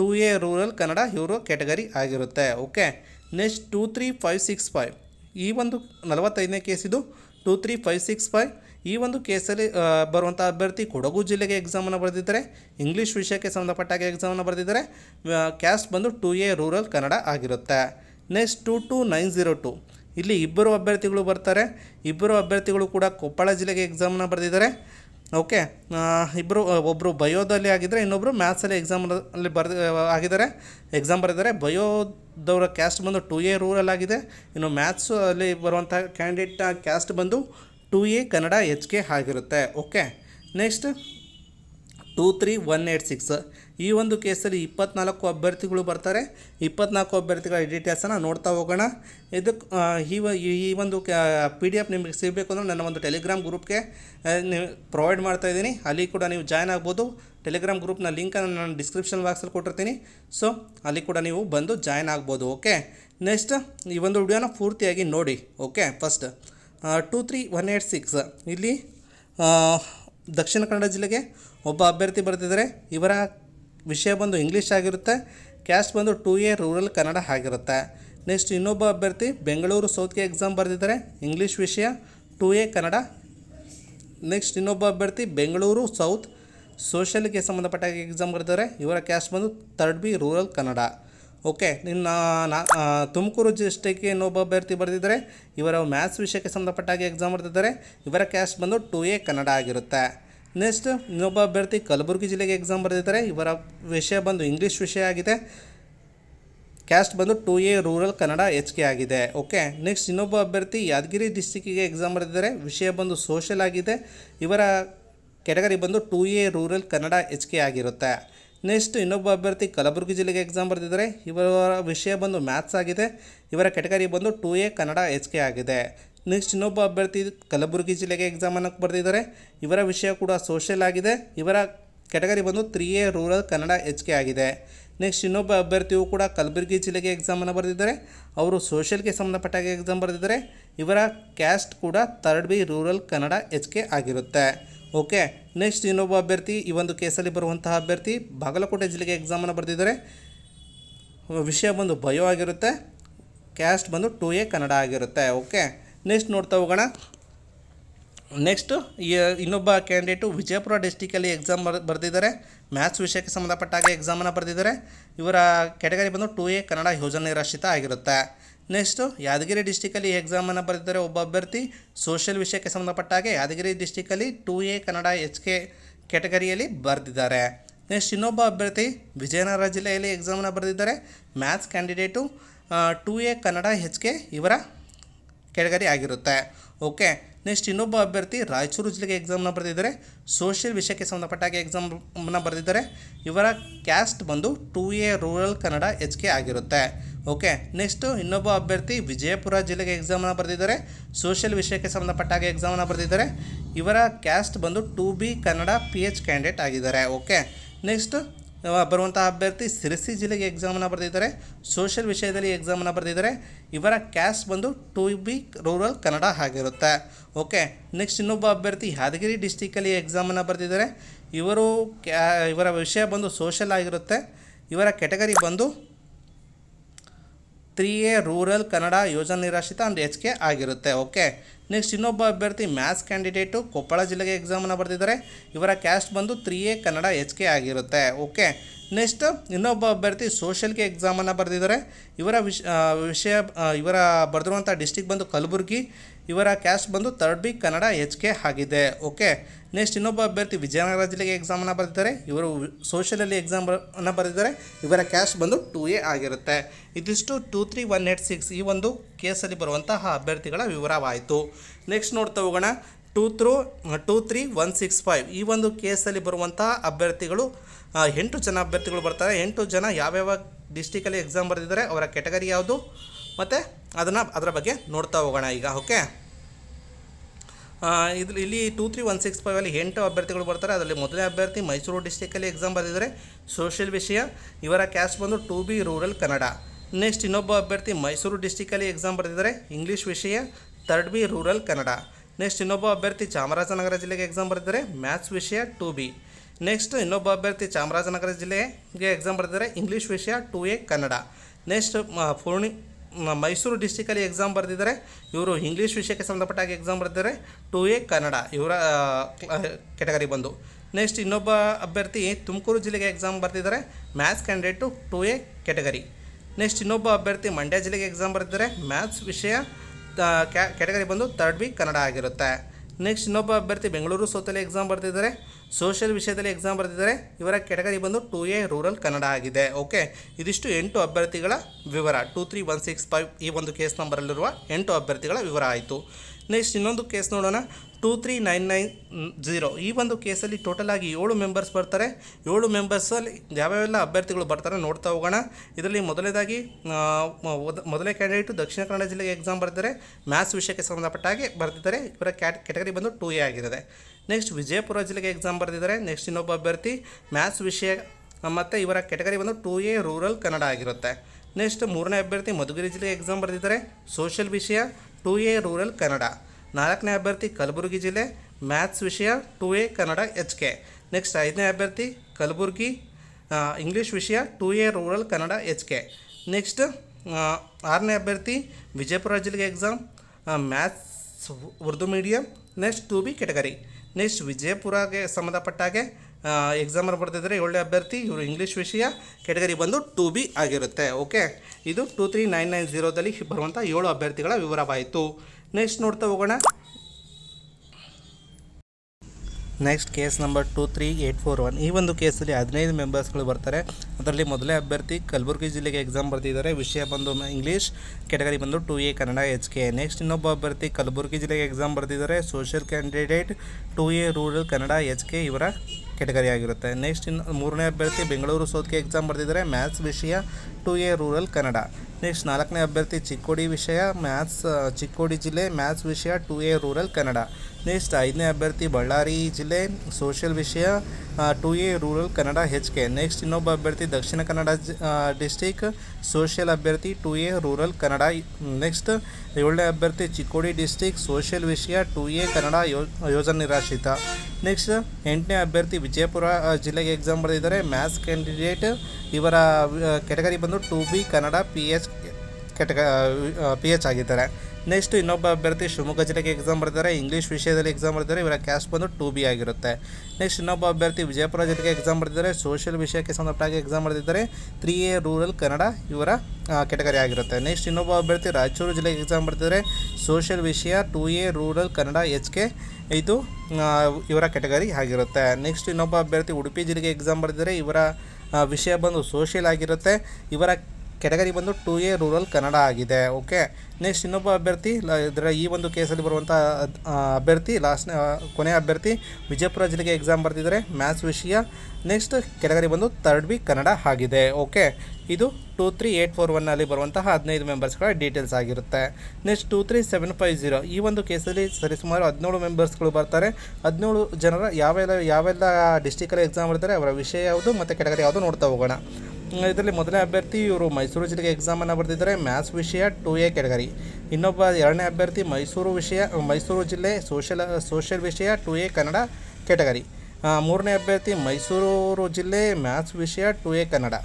ಟೂ ಎ ರೂರಲ್ ಕನ್ನಡ ಇವರು ಕ್ಯಾಟಗರಿ ಆಗಿರುತ್ತೆ okay next two three five six five ಈ ಒಂದು ನಲವತ್ತೈದನೇ ಕೇಸಿದು two three five six five ಈ ಒಂದು ಕೇಸಲ್ಲಿ ಬರುವಂಥ ಅಭ್ಯರ್ಥಿ ಕೊಡಗು ಜಿಲ್ಲೆಗೆ ಎಕ್ಸಾಮನ್ನು ಬರೆದಿದ್ದಾರೆ ಇಂಗ್ಲೀಷ್ ವಿಷಯಕ್ಕೆ ಸಂಬಂಧಪಟ್ಟಾಗೆ ಎಕ್ಸಾಮನ್ನು ಬರೆದಿದ್ದಾರೆ ಕ್ಯಾಸ್ಟ್ ಬಂದು ಟು ಎ ರೂರಲ್ ಕನ್ನಡ ಆಗಿರುತ್ತೆ next two two nine zero two ಇಲ್ಲಿ ಇಬ್ಬರು ಅಭ್ಯರ್ಥಿಗಳು ಬರ್ತಾರೆ ಇಬ್ಬರು ಅಭ್ಯರ್ಥಿಗಳು ಕೂಡ ಕೊಪ್ಪಳ ಜಿಲ್ಲೆಗೆ ಎಕ್ಸಾಮನ್ನು ಬರೆದಿದ್ದಾರೆ ಓಕೆ ಇಬ್ಬರು ಒಬ್ಬರು ಬಯೋದಲ್ಲಿ ಆಗಿದ್ದರೆ ಇನ್ನೊಬ್ಬರು ಮ್ಯಾಥ್ಸಲ್ಲಿ ಎಕ್ಸಾಮಲ್ಲಿ ಬರೆದ ಆಗಿದ್ದಾರೆ ಎಕ್ಸಾಮ್ ಬರೆದಿದ್ದಾರೆ ಬಯೋದವರ ಕ್ಯಾಸ್ಟ್ ಬಂದು ಟು ಎ ರೂರಲ್ ಆಗಿದೆ ಇನ್ನು ಮ್ಯಾಥ್ಸು ಅಲ್ಲಿ ಬರುವಂಥ ಕ್ಯಾಂಡಿಡೇಟ್ನ ಕ್ಯಾಸ್ಟ್ ಬಂದು two A Kannada H K ಆಗಿರುತ್ತೆ okay next two three one eight six ಈ ಒಂದು ಕೇಸಲ್ಲಿ ಇಪ್ಪತ್ನಾಲ್ಕು ಅಭ್ಯರ್ಥಿಗಳು ಬರ್ತಾರೆ ಇಪ್ಪತ್ನಾಲ್ಕು ಅಭ್ಯರ್ಥಿಗಳ ಡೀಟೇಲ್ಸನ್ನು ನೋಡ್ತಾ ಹೋಗೋಣ ಇದಕ್ಕೆ ಈ ಈ ಒಂದು ಪಿ ಡಿ ಎಫ್ ನಿಮಗೆ ಸಿಗಬೇಕು ಅಂದರೆ ನನ್ನ ಒಂದು ಟೆಲಿಗ್ರಾಮ್ ಗ್ರೂಪ್ಗೆ ಪ್ರೊವೈಡ್ ಮಾಡ್ತಾ ಇದ್ದೀನಿ ಅಲ್ಲಿ ಕೂಡ ನೀವು ಜಾಯ್ನ್ ಆಗ್ಬೋದು ಟೆಲಿಗ್ರಾಮ್ ಗ್ರೂಪ್ನ ಲಿಂಕನ್ನು ನಾನು ಡಿಸ್ಕ್ರಿಪ್ಷನ್ ಬಾಕ್ಸಲ್ಲಿ ಕೊಟ್ಟಿರ್ತೀನಿ ಸೊ ಅಲ್ಲಿ ಕೂಡ ನೀವು ಬಂದು ಜಾಯ್ನ್ ಆಗ್ಬೋದು ಓಕೆ ನೆಕ್ಸ್ಟ್ ಈ ಒಂದು ವಿಡಿಯೋನ ಪೂರ್ತಿಯಾಗಿ ನೋಡಿ okay first two three one eight six ಇಲ್ಲಿ ದಕ್ಷಿಣ ಕನ್ನಡ ಜಿಲ್ಲೆಗೆ ಒಬ್ಬ ಅಭ್ಯರ್ಥಿ ಬರೆದಿದ್ದಾರೆ ಇವರ ವಿಷಯ ಬಂದು ಇಂಗ್ಲೀಷ್ ಆಗಿರುತ್ತೆ ಕ್ಯಾಸ್ಟ್ ಬಂದು ಟು ಎ ರೂರಲ್ ಕನ್ನಡ ಆಗಿರುತ್ತೆ ನೆಕ್ಸ್ಟ್ ಇನ್ನೊಬ್ಬ ಅಭ್ಯರ್ಥಿ ಬೆಂಗಳೂರು ಸೌತ್ಗೆ ಎಕ್ಸಾಮ್ ಬರೆದಿದ್ದಾರೆ ಇಂಗ್ಲೀಷ್ ವಿಷಯ ಟೂ ಎ ಕನ್ನಡ ನೆಕ್ಸ್ಟ್ ಇನ್ನೊಬ್ಬ ಅಭ್ಯರ್ಥಿ ಬೆಂಗಳೂರು ಸೌತ್ ಸೋಷಲ್ಗೆ ಸಂಬಂಧಪಟ್ಟ ಎಕ್ಸಾಮ್ ಬರೆದಿದ್ದಾರೆ ಇವರ ಕ್ಯಾಸ್ಟ್ ಬಂದು third B rural Kannada okay ನಿನ್ನ ನಾ ತುಮಕೂರು ಡಿಸ್ಟಿಕ್ಗೆ ಇನ್ನೊಬ್ಬ ಅಭ್ಯರ್ಥಿ ಬರೆದಿದ್ದಾರೆ ಇವರ ಮ್ಯಾಥ್ಸ್ ವಿಷಯಕ್ಕೆ ಸಂಬಂಧಪಟ್ಟಾಗಿ ಎಕ್ಸಾಮ್ ಬರೆದಿದ್ದಾರೆ ಇವರ ಕ್ಯಾಸ್ಟ್ ಬಂದು ಟು ಎ ಕನ್ನಡ ಆಗಿರುತ್ತೆ ನೆಕ್ಸ್ಟ್ ಇನ್ನೊಬ್ಬ ಅಭ್ಯರ್ಥಿ ಕಲಬುರಗಿ ಜಿಲ್ಲೆಗೆ ಎಕ್ಸಾಮ್ ಬರೆದಿದ್ದಾರೆ ಇವರ ವಿಷಯ ಬಂದು ಇಂಗ್ಲೀಷ್ ವಿಷಯ ಆಗಿದೆ ಕ್ಯಾಸ್ಟ್ ಬಂದು two A rural Kannada H K ಆಗಿದೆ ಓಕೆ ನೆಕ್ಸ್ಟ್ ಇನ್ನೊಬ್ಬ ಅಭ್ಯರ್ಥಿ ಯಾದಗಿರಿ ಡಿಸ್ಟಿಕ್ಕಿಗೆ ಎಕ್ಸಾಮ್ ಬರೆದಿದ್ದಾರೆ ವಿಷಯ ಬಂದು ಸೋಷಲ್ ಆಗಿದೆ ಇವರ ಕೆಟಗರಿ ಬಂದು two A rural Kannada H K ಆಗಿರುತ್ತೆ ನೆಕ್ಸ್ಟ್ ಇನ್ನೊಬ್ಬ ಅಭ್ಯರ್ಥಿ ಕಲಬುರಗಿ ಜಿಲ್ಲೆಗೆ ಎಕ್ಸಾಮ್ ಬರೆದಿದ್ದಾರೆ ಇವರ ವಿಷಯ ಬಂದು ಮ್ಯಾಥ್ಸ್ ಆಗಿದೆ ಇವರ ಕೆಟಗರಿ ಬಂದು two A Kannada H K ಆಗಿದೆ ನೆಕ್ಸ್ಟ್ ಇನ್ನೊಬ್ಬ ಅಭ್ಯರ್ಥಿ ಕಲಬುರಗಿ ಜಿಲ್ಲೆಗೆ ಎಕ್ಸಾಮನ್ನು ಬರೆದಿದ್ದಾರೆ ಇವರ ವಿಷಯ ಕೂಡ ಸೋಷಿಯಲ್ ಆಗಿದೆ ಇವರ ಕೆಟಗರಿ ಬಂದು three A rural Kannada H K ಆಗಿದೆ ನೆಕ್ಸ್ಟ್ ಇನ್ನೊಬ್ಬ ಅಭ್ಯರ್ಥಿಯು ಕೂಡ ಕಲಬುರಗಿ ಜಿಲ್ಲೆಗೆ ಎಕ್ಸಾಮನ್ನು ಬರೆದಿದ್ದಾರೆ ಅವರು ಸೋಷಿಯಲ್ಗೆ ಸಂಬಂಧಪಟ್ಟಾಗ ಎಕ್ಸಾಮ್ ಬರೆದಿದ್ದಾರೆ ಇವರ ಕ್ಯಾಸ್ಟ್ ಕೂಡ third B rural Kannada H K ಆಗಿರುತ್ತೆ ಓಕೆ ನೆಕ್ಸ್ಟ್ ಇನ್ನೊಬ್ಬ ಅಭ್ಯರ್ಥಿ ಈ ಒಂದು ಕೇಸಲ್ಲಿ ಬರುವಂತಹ ಅಭ್ಯರ್ಥಿ ಬಾಗಲಕೋಟೆ ಜಿಲ್ಲೆಗೆ ಎಕ್ಸಾಮನ್ನು ಬರೆದಿದ್ದಾರೆ ವಿಷಯ ಬಂದು ಬಯೋ ಆಗಿರುತ್ತೆ ಕ್ಯಾಸ್ಟ್ ಬಂದು ಟು ಎ ಕನ್ನಡ ಆಗಿರುತ್ತೆ ಓಕೆ ನೆಕ್ಸ್ಟ್ ನೋಡ್ತಾ ಹೋಗೋಣ ನೆಕ್ಸ್ಟು ಇನ್ನೊಬ್ಬ ಕ್ಯಾಂಡಿಡೇಟು ವಿಜಯಪುರ ಡಿಸ್ಟಿಕಲ್ಲಿ ಎಕ್ಸಾಮ್ ಬರೆದಿದ್ದಾರೆ ಮ್ಯಾಥ್ಸ್ ವಿಷಯಕ್ಕೆ ಸಂಬಂಧಪಟ್ಟ ಹಾಗೆ ಎಕ್ಸಾಮನ್ನು ಬರೆದಿದ್ದಾರೆ ಇವರ ಕ್ಯಾಟಗರಿ ಬಂದು ಟು ಎ ಕನ್ನಡ ಯೋಜನೆ ರಚಿತ ಆಗಿರುತ್ತೆ ನೆಕ್ಸ್ಟು ಯಾದಗಿರಿ ಡಿಸ್ಟಿಕಲ್ಲಿ ಎಕ್ಸಾಮನ್ನು ಬರೆದಿದ್ದಾರೆ ಒಬ್ಬ ಅಭ್ಯರ್ಥಿ ಸೋಷಿಯಲ್ ವಿಷಯಕ್ಕೆ ಸಂಬಂಧಪಟ್ಟ ಹಾಗೆ ಯಾದಗಿರಿ ಡಿಸ್ಟಿಕಲ್ಲಿ two A Kannada H K ಕ್ಯಾಟಗರಿಯಲ್ಲಿ ಬರೆದಿದ್ದಾರೆ ನೆಕ್ಸ್ಟ್ ಇನ್ನೊಬ್ಬ ಅಭ್ಯರ್ಥಿ ವಿಜಯನಗರ ಜಿಲ್ಲೆಯಲ್ಲಿ ಎಕ್ಸಾಮನ್ನು ಬರೆದಿದ್ದಾರೆ maths candidate two A Kannada H K ಇವರ ಕೆಟಗರಿ ಆಗಿರುತ್ತೆ ಓಕೆ ನೆಕ್ಸ್ಟ್ ಇನ್ನೊಬ್ಬ ಅಭ್ಯರ್ಥಿ ರಾಯಚೂರು ಜಿಲ್ಲೆಗೆ ಎಕ್ಸಾಮ್ನ ಬರೆದಿದ್ದಾರೆ ಸೋಷಿಯಲ್ ವಿಷಯಕ್ಕೆ ಸಂಬಂಧಪಟ್ಟಾಗಿ ಎಕ್ಸಾಮ್ನ ಬರೆದಿದ್ದಾರೆ ಇವರ ಕ್ಯಾಸ್ಟ್ ಬಂದು two A rural Kannada H K ಆಗಿರುತ್ತೆ ಓಕೆ ನೆಕ್ಸ್ಟು ಇನ್ನೊಬ್ಬ ಅಭ್ಯರ್ಥಿ ವಿಜಯಪುರ ಜಿಲ್ಲೆಗೆ ಎಕ್ಸಾಮ್ನ ಬರೆದಿದ್ದಾರೆ ಸೋಷಿಯಲ್ ವಿಷಯಕ್ಕೆ ಸಂಬಂಧಪಟ್ಟಾಗಿ ಎಕ್ಸಾಮ್ನ ಬರೆದಿದ್ದಾರೆ ಇವರ ಕ್ಯಾಸ್ಟ್ ಬಂದು two B Kannada P H candidate ಆಗಿದ್ದಾರೆ ಓಕೆ ನೆಕ್ಸ್ಟ್ ಬರುವಂತಹ ಅಭ್ಯರ್ಥಿ ಸಿರಸಿ ಜಿಲ್ಲೆಗೆ ಎಕ್ಸಾಮನ್ನು ಬರೆದಿದ್ದಾರೆ ಸೋಷಿಯಲ್ ವಿಷಯದಲ್ಲಿ ಎಕ್ಸಾಮನ್ನು ಬರೆದಿದ್ದಾರೆ ಇವರ ಕ್ಯಾಸ್ಟ್ ಬಂದು ಟು ಬಿ ರೂರಲ್ ಕನ್ನಡ ಆಗಿರುತ್ತೆ ಓಕೆ ನೆಕ್ಸ್ಟ್ ಇನ್ನೊಬ್ಬ ಅಭ್ಯರ್ಥಿ ಯಾದಗಿರಿ ಡಿಸ್ಟಿಕಲ್ಲಿ ಎಕ್ಸಾಮನ್ನು ಬರೆದಿದ್ದಾರೆ ಇವರು ಕ್ಯಾ ಇವರ ವಿಷಯ ಬಂದು ಸೋಷಲ್ ಆಗಿರುತ್ತೆ ಇವರ ಕೆಟಗರಿ ಬಂದು ತ್ರೀ ಎ ರೂರಲ್ ಕನ್ನಡ ಯೋಜನಾ ನಿರಾಶ್ರಿತ ಆ್ಯಂಡ್ ಎಚ್ ಕೆ ಆಗಿರುತ್ತೆ ಓಕೆ ನೆಕ್ಸ್ಟ್ ಇನ್ನೊಬ್ಬ ಅಭ್ಯರ್ಥಿ ಮ್ಯಾಥ್ಸ್ ಕ್ಯಾಂಡಿಡೇಟು ಕೊಪ್ಪಳ ಜಿಲ್ಲೆಗೆ ಎಕ್ಸಾಮನ್ನು ಬರೆದಿದ್ದಾರೆ ಇವರ ಕ್ಯಾಸ್ಟ್ ಬಂದು three A Kannada H K ಆಗಿರುತ್ತೆ ಓಕೆ ನೆಕ್ಸ್ಟ್ ಇನ್ನೊಬ್ಬ ಅಭ್ಯರ್ಥಿ ಸೋಷಲ್ಗೆ ಎಕ್ಸಾಮನ್ನು ಬರೆದಿದ್ದಾರೆ ಇವರ ವಿಷ ವಿಷಯ ಇವರ ಬರೆದಿರುವಂಥ ಡಿಸ್ಟಿಕ್ ಬಂದು ಕಲಬುರಗಿ ಇವರ ಕ್ಯಾಶ್ ಬಂದು third B Kannada H K ಆಗಿದೆ ಓಕೆ ನೆಕ್ಸ್ಟ್ ಇನ್ನೊಬ್ಬ ಅಭ್ಯರ್ಥಿ ವಿಜಯನಗರ ಜಿಲ್ಲೆಗೆ ಎಕ್ಸಾಮನ್ನು ಬರೆದಿದ್ದಾರೆ ಇವರು ಸೋಷಲಲ್ಲಿ ಎಕ್ಸಾಮನ್ನು ಬರೆದಿದ್ದಾರೆ ಇವರ ಕ್ಯಾಶ್ ಬಂದು ಟೂ ಎ ಆಗಿರುತ್ತೆ ಇದಿಷ್ಟು two three one eight six ಈ ಒಂದು ಕೇಸಲ್ಲಿ ಬರುವಂತಹ ಅಭ್ಯರ್ಥಿಗಳ ವಿವರವಾಯಿತು ನೆಕ್ಸ್ಟ್ ನೋಡ್ತಾ ಹೋಗೋಣ two through two three one six five ಈ ಒಂದು ಕೇಸಲ್ಲಿ ಬರುವಂತಹ ಅಭ್ಯರ್ಥಿಗಳು ಎಂಟು ಜನ ಅಭ್ಯರ್ಥಿಗಳು ಬರ್ತಾರೆ ಎಂಟು ಜನ ಯಾವ್ಯಾವ ಡಿಸ್ಟಿಕಲ್ಲಿ ಎಕ್ಸಾಮ್ ಬರೆದಿದ್ದಾರೆ ಅವರ ಕೆಟಗರಿ ಯಾವುದು ಮತ್ತು ಅದನ್ನು ಅದರ ಬಗ್ಗೆ ನೋಡ್ತಾ ಹೋಗೋಣ ಈಗ ಓಕೆ ಇದು ಇಲ್ಲಿ ಟೂ ತ್ರೀ ಒನ್ ಸಿಕ್ಸ್ ಫೈವಲ್ಲಿ ಎಂಟು ಅಭ್ಯರ್ಥಿಗಳು ಬರ್ತಾರೆ ಅದರಲ್ಲಿ ಮೊದಲನೇ ಅಭ್ಯರ್ಥಿ ಮೈಸೂರು ಡಿಸ್ಟಿಕಲ್ಲಿ ಎಕ್ಸಾಮ್ ಬರೆದಿದ್ದಾರೆ ಸೋಷಿಯಲ್ ವಿಷಯ ಇವರ ಕ್ಯಾಸ್ಟ್ ಬಂದು two B rural Kannada next ಇನ್ನೊಬ್ಬ ಅಭ್ಯರ್ಥಿ ಮೈಸೂರು ಡಿಸ್ಟಿಕಲ್ಲಿ ಎಕ್ಸಾಮ್ ಬರೆದಿದ್ದಾರೆ ಇಂಗ್ಲೀಷ್ ವಿಷಯ third B rural Kannada next ಇನ್ನೊಬ್ಬ ಅಭ್ಯರ್ಥಿ ಚಾಮರಾಜನಗರ ಜಿಲ್ಲೆಗೆ ಎಕ್ಸಾಮ್ ಬರೆದಿದ್ದಾರೆ ಮ್ಯಾಥ್ಸ್ ವಿಷಯ ಟು ಬಿ ನೆಕ್ಸ್ಟ್ ಇನ್ನೊಬ್ಬ ಅಭ್ಯರ್ಥಿ ಚಾಮರಾಜನಗರ ಜಿಲ್ಲೆಗೆ ಎಕ್ಸಾಮ್ ಬರೆದಿದ್ದಾರೆ ಇಂಗ್ಲೀಷ್ ವಿಷಯ ಟು ಎ ಕನ್ನಡ ನೆಕ್ಸ್ಟ್ ಪೂರ್ಣಿ ಮೈಸೂರು ಡಿಸ್ಟಿಕಲ್ಲಿ ಎಕ್ಸಾಮ್ ಬರೆದಿದ್ದಾರೆ ಇವರು ಇಂಗ್ಲೀಷ್ ವಿಷಯಕ್ಕೆ ಸಂಬಂಧಪಟ್ಟಾಗಿ ಎಕ್ಸಾಮ್ ಬರೆದಿದ್ದಾರೆ ಟು ಎ ಕನ್ನಡ ಇವರ ಕೆಟಗರಿ ಬಂದು ನೆಕ್ಸ್ಟ್ ಇನ್ನೊಬ್ಬ ಅಭ್ಯರ್ಥಿ ತುಮಕೂರು ಜಿಲ್ಲೆಗೆ ಎಕ್ಸಾಮ್ ಬರೆದಿದ್ದಾರೆ maths candidate two A category next ಇನ್ನೊಬ್ಬ ಅಭ್ಯರ್ಥಿ ಮಂಡ್ಯ ಜಿಲ್ಲೆಗೆ ಎಕ್ಸಾಮ್ ಬರೆದಿದ್ದಾರೆ ಮ್ಯಾಥ್ಸ್ ವಿಷಯ ಕ್ಯಾಟಗರಿ ಬಂದು ತರ್ಡ್ ಬಿ ಕನ್ನಡ ಆಗಿರುತ್ತೆ ನೆಕ್ಸ್ಟ್ ಇನ್ನೊಬ್ಬ ಅಭ್ಯರ್ಥಿ ಬೆಂಗಳೂರು ಸೋತಲ್ಲಿ ಎಕ್ಸಾಮ್ ಬರ್ತಿದ್ದಾರೆ ಸೋಷಿಯಲ್ ವಿಷಯದಲ್ಲಿ ಎಕ್ಸಾಮ್ ಬರ್ತಿದ್ದಾರೆ ಇವರ ಕೆಟಗರಿ ಬಂದು ಟು ಎ ರೂರಲ್ ಕನ್ನಡ ಆಗಿದೆ ಓಕೆ ಇದಿಷ್ಟು ಎಂಟು ಅಭ್ಯರ್ಥಿಗಳ ವಿವರ two three one six five ಈ ಒಂದು ಕೇಸ್ ನಂಬರಲ್ಲಿರುವ ಎಂಟು ಅಭ್ಯರ್ಥಿಗಳ ವಿವರ ಆಯಿತು ನೆಕ್ಸ್ಟ್ ಇನ್ನೊಂದು ಕೇಸ್ ನೋಡೋಣ two three nine nine zero ಈ ಒಂದು ಕೇಸಲ್ಲಿ ಟೋಟಲ್ ಆಗಿ ಏಳು ಮೆಂಬರ್ಸ್ ಬರ್ತಾರೆ ಏಳು ಮೆಂಬರ್ಸಲ್ಲಿ ಯಾವ್ಯಾವೆಲ್ಲ ಅಭ್ಯರ್ಥಿಗಳು ಬರ್ತಾರೆ ನೋಡ್ತಾ ಹೋಗೋಣ ಇದರಲ್ಲಿ ಮೊದಲನೇದಾಗಿ ಮೊದಲೇ ಕ್ಯಾಂಡಿಡೇಟು ದಕ್ಷಿಣ ಕನ್ನಡ ಜಿಲ್ಲೆಗೆ ಎಕ್ಸಾಮ್ ಬರ್ತಾರೆ ಮ್ಯಾಥ್ಸ್ ವಿಷಯಕ್ಕೆ ಸಂಬಂಧಪಟ್ಟ ಹಾಗೆ ಬರ್ತಿದ್ದಾರೆ ಇವರ ಕ್ಯಾಟ್ ಕೆಟಗರಿ ಬಂದು ಟೂ ಎ ಆಗಿದೆ ನೆಕ್ಸ್ಟ್ ವಿಜಯಪುರ ಜಿಲ್ಲೆಗೆ ಎಕ್ಸಾಮ್ ಬರೆದಿದ್ದಾರೆ ನೆಕ್ಸ್ಟ್ ಇನ್ನೊಬ್ಬ ಅಭ್ಯರ್ಥಿ ಮ್ಯಾಥ್ಸ್ ವಿಷಯ ಮತ್ತು ಇವರ ಕೆಟಗರಿ ಬಂದು ಟೂ ಎ ರೂರಲ್ ಕನ್ನಡ ಆಗಿರುತ್ತೆ ನೆಕ್ಸ್ಟ್ ಮೂರನೇ ಅಭ್ಯರ್ಥಿ ಮಧುಗಿರಿ ಜಿಲ್ಲೆಗೆ ಎಕ್ಸಾಮ್ ಬರೆದಿದ್ದಾರೆ ಸೋಷಿಯಲ್ ವಿಷಯ ಟು ಎ ರೂರಲ್ ಕನ್ನಡ ನಾಲ್ಕನೇ ಅಭ್ಯರ್ಥಿ ಕಲಬುರಗಿ ಜಿಲ್ಲೆ ಮ್ಯಾಥ್ಸ್ ವಿಷಯ two A Kannada H K next ಐದನೇ ಅಭ್ಯರ್ಥಿ ಕಲಬುರಗಿ ಇಂಗ್ಲೀಷ್ ವಿಷಯ two A rural Kannada H K next ಆರನೇ ಅಭ್ಯರ್ಥಿ ವಿಜಯಪುರ ಜಿಲ್ಲೆಗೆ exam maths Urdu medium next two B category next ವಿಜಯಪುರಗೆ ಸಂಬಂಧಪಟ್ಟಾಗೆ ಎಕ್ಸಾಮರ್ ಬರ್ತಿದ್ರೆ ಏಳನೇ ಅಭ್ಯರ್ಥಿ ಇವರು ಇಂಗ್ಲೀಷ್ ವಿಷಯ ಕೆಟಗರಿ ಬಂದು ಟು ಬಿ ಆಗಿರುತ್ತೆ ಓಕೆ ಇದು ಟೂ ತ್ರೀ ನೈನ್ ನೈನ್ ಜೀರೋದಲ್ಲಿ ಬರುವಂಥ ಏಳು ಅಭ್ಯರ್ಥಿಗಳ ವಿವರವಾಯಿತು ನೆಕ್ಸ್ಟ್ ನೋಡ್ತಾ ಹೋಗೋಣ next case number two three eight four one ಈ ಒಂದು ಕೇಸಲ್ಲಿ ಹದಿನೈದು ಮೆಂಬರ್ಸ್ಗಳು ಬರ್ತಾರೆ ಅದರಲ್ಲಿ ಮೊದಲೇ ಅಭ್ಯರ್ಥಿ ಕಲಬುರಗಿ ಜಿಲ್ಲೆಗೆ ಎಕ್ಸಾಮ್ ಬರ್ತಿದ್ದಾರೆ ವಿಷಯ ಬಂದು ಇಂಗ್ಲೀಷ್ ಕೆಟಗರಿ ಬಂದು two A Kannada H K next ಇನ್ನೊಬ್ಬ ಅಭ್ಯರ್ಥಿ ಕಲಬುರಗಿ ಜಿಲ್ಲೆಗೆ ಎಕ್ಸಾಮ್ ಬರ್ತಿದ್ದಾರೆ social candidate two A rural Kannada H K ಇವರ ಕೆಟಗರಿ ಆಗಿರುತ್ತೆ ನೆಕ್ಸ್ಟ್ ಇನ್ನು ಮೂರನೇ ಅಭ್ಯರ್ಥಿ ಬೆಂಗಳೂರು ಸೌತ್ಗೆ ಎಕ್ಸಾಮ್ ಬರೆದಿದ್ದಾರೆ ಮ್ಯಾಥ್ಸ್ ವಿಷಯ two A rural Kannada next ನಾಲ್ಕನೇ ಅಭ್ಯರ್ಥಿ ಚಿಕ್ಕೋಡಿ ವಿಷಯ ಮ್ಯಾಥ್ಸ್ ಚಿಕ್ಕೋಡಿ ಜಿಲ್ಲೆ ಮ್ಯಾಥ್ಸ್ ವಿಷಯ two A rural Kannada next ಐದನೇ ಅಭ್ಯರ್ಥಿ ಬಳ್ಳಾರಿ ಜಿಲ್ಲೆ ಸೋಷಿಯಲ್ ವಿಷಯ two A rural Kannada H K next ಇನ್ನೊಬ್ಬ ಅಭ್ಯರ್ಥಿ ದಕ್ಷಿಣ ಕನ್ನಡ ಡಿಸ್ಟಿಕ್ ಸೋಷಿಯಲ್ ಅಭ್ಯರ್ಥಿ two A rural Kannada next ಏಳನೇ ಅಭ್ಯರ್ಥಿ ಚಿಕ್ಕೋಡಿ ಡಿಸ್ಟಿಕ್ ಸೋಷಿಯಲ್ ವಿಷಯ ಟು ಎ ಕನ್ನಡ ಯೋಜನೆ ನಿರಾಶ್ರಿತ ನೆಕ್ಸ್ಟ್ ಎಂಟನೇ ಅಭ್ಯರ್ಥಿ ವಿಜಯಪುರ ಜಿಲ್ಲೆಗೆ ಎಕ್ಸಾಮ್ ಬರೆದಿದ್ದಾರೆ ಮ್ಯಾಥ್ಸ್ ಕ್ಯಾಂಡಿಡೇಟ್ ಇವರ ಕ್ಯಾಟಗರಿ ಬಂದು two B Kannada P H category P H ಆಗಿದ್ದಾರೆ ನೆಕ್ಸ್ಟ್ ಇನ್ನೊಬ್ಬ ಅಭ್ಯರ್ಥಿ ಶಿವಮೊಗ್ಗ ಜಿಲ್ಲೆಗೆ ಎಕ್ಸಾಮ್ ಬರ್ತಾರೆ ಇಂಗ್ಲೀಷ್ ವಿಷಯದಲ್ಲಿ ಎಕ್ಸಾಮ್ ಬರೆದಿದ್ದಾರೆ ಇವರ ಕ್ಯಾಸ್ಟ್ ಬಂದು ಟು ಬಿ ಆಗಿರುತ್ತೆ ನೆಕ್ಸ್ಟ್ ಇನ್ನೊಬ್ಬ ಅಭ್ಯರ್ಥಿ ವಿಜಯಪುರ ಜಿಲ್ಲೆಗೆ ಎಕ್ಸಾಮ್ ಬರ್ತಿದ್ದಾರೆ ಸೋಷಿಯಲ್ ವಿಷಯಕ್ಕೆ ಸಂಬಂಧಪಟ್ಟಾಗಿ ಎಕ್ಸಾಮ್ ಬರೆದಿದ್ದಾರೆ ತ್ರೀ ಎ ರೂರಲ್ ಕನ್ನಡ ಇವರ ಕೆಟಗರಿ ಆಗಿರುತ್ತೆ ನೆಕ್ಸ್ಟ್ ಇನ್ನೊಬ್ಬ ಅಭ್ಯರ್ಥಿ ರಾಯಚೂರು ಜಿಲ್ಲೆಗೆ ಎಕ್ಸಾಮ್ ಬರ್ತಿದ್ದಾರೆ ಸೋಷಿಯಲ್ ವಿಷಯ two A rural Kannada H K ಇದು ಇವರ ಕೆಟಗರಿ ಆಗಿರುತ್ತೆ ನೆಕ್ಸ್ಟ್ ಇನ್ನೊಬ್ಬ ಅಭ್ಯರ್ಥಿ ಉಡುಪಿ ಜಿಲ್ಲೆಗೆ ಎಕ್ಸಾಮ್ ಬರೆದಿದ್ದಾರೆ ಇವರ ವಿಷಯ ಬಂದು ಸೋಷಿಯಲ್ ಆಗಿರುತ್ತೆ ಇವರ ಕೆಟಗರಿ ಬಂದು ಟು ಎ ರೂರಲ್ ಕನ್ನಡ ಆಗಿದೆ ಓಕೆ ನೆಕ್ಸ್ಟ್ ಇನ್ನೊಬ್ಬ ಅಭ್ಯರ್ಥಿ ಇದರ ಈ ಒಂದು ಕೇಸಲ್ಲಿ ಬರುವಂಥ ಅಭ್ಯರ್ಥಿ ಲಾಸ್ಟ್ನ ಕೊನೆಯ ಅಭ್ಯರ್ಥಿ ವಿಜಯಪುರ ಜಿಲ್ಲೆಗೆ ಎಕ್ಸಾಮ್ ಬರ್ತಿದ್ದಾರೆ ಮ್ಯಾಥ್ಸ್ ವಿಷಯ ನೆಕ್ಸ್ಟ್ ಕೆಟಗರಿ ಬಂದು ತರ್ಡ್ ಬಿ ಕನ್ನಡ ಆಗಿದೆ ಓಕೆ ಇದು ಟೂ ತ್ರೀ ಏಯ್ಟ್ ಫೋರ್ ಒನ್ನಲ್ಲಿ ಬರುವಂತಹ ಹದಿನೈದು ಮೆಂಬರ್ಸ್ಗಳ ಡೀಟೇಲ್ಸ್ ಆಗಿರುತ್ತೆ next two three seven five zero ಈ ಒಂದು ಕೇಸಲ್ಲಿ ಸರಿಸುಮಾರು ಹದಿನೇಳು ಮೆಂಬರ್ಸ್ಗಳು ಬರ್ತಾರೆ ಹದಿನೇಳು ಜನರ ಯಾವೆಲ್ಲ ಯಾವೆಲ್ಲ ಡಿಸ್ಟಿಕಲ್ಲಿ ಎಕ್ಸಾಮ್ ಬರ್ತಾರೆ ಅವರ ವಿಷಯ ಯಾವುದು ಮತ್ತು ಕೆಟಗರಿ ಯಾವುದು ನೋಡ್ತಾ ಹೋಗೋಣ ಇದರಲ್ಲಿ ಮೊದಲನೇ ಅಭ್ಯರ್ಥಿ ಇವರು ಮೈಸೂರು ಜಿಲ್ಲೆಗೆ ಎಕ್ಸಾಮನ್ನು ಬರೆದಿದ್ದಾರೆ ಮ್ಯಾಥ್ಸ್ ವಿಷಯ ಟು ಎ ಕೆಟಗರಿ ಇನ್ನೊಬ್ಬ ಎರಡನೇ ಅಭ್ಯರ್ಥಿ ಮೈಸೂರು ವಿಷಯ ಮೈಸೂರು ಜಿಲ್ಲೆ ಸೋಷಲ್ ಸೋಷಿಯಲ್ ವಿಷಯ ಟು ಎ ಕನ್ನಡ ಕೆಟಗರಿ ಮೂರನೇ ಅಭ್ಯರ್ಥಿ ಮೈಸೂರು ಜಿಲ್ಲೆ ಮ್ಯಾಥ್ಸ್ ವಿಷಯ ಟು ಎ ಕನ್ನಡ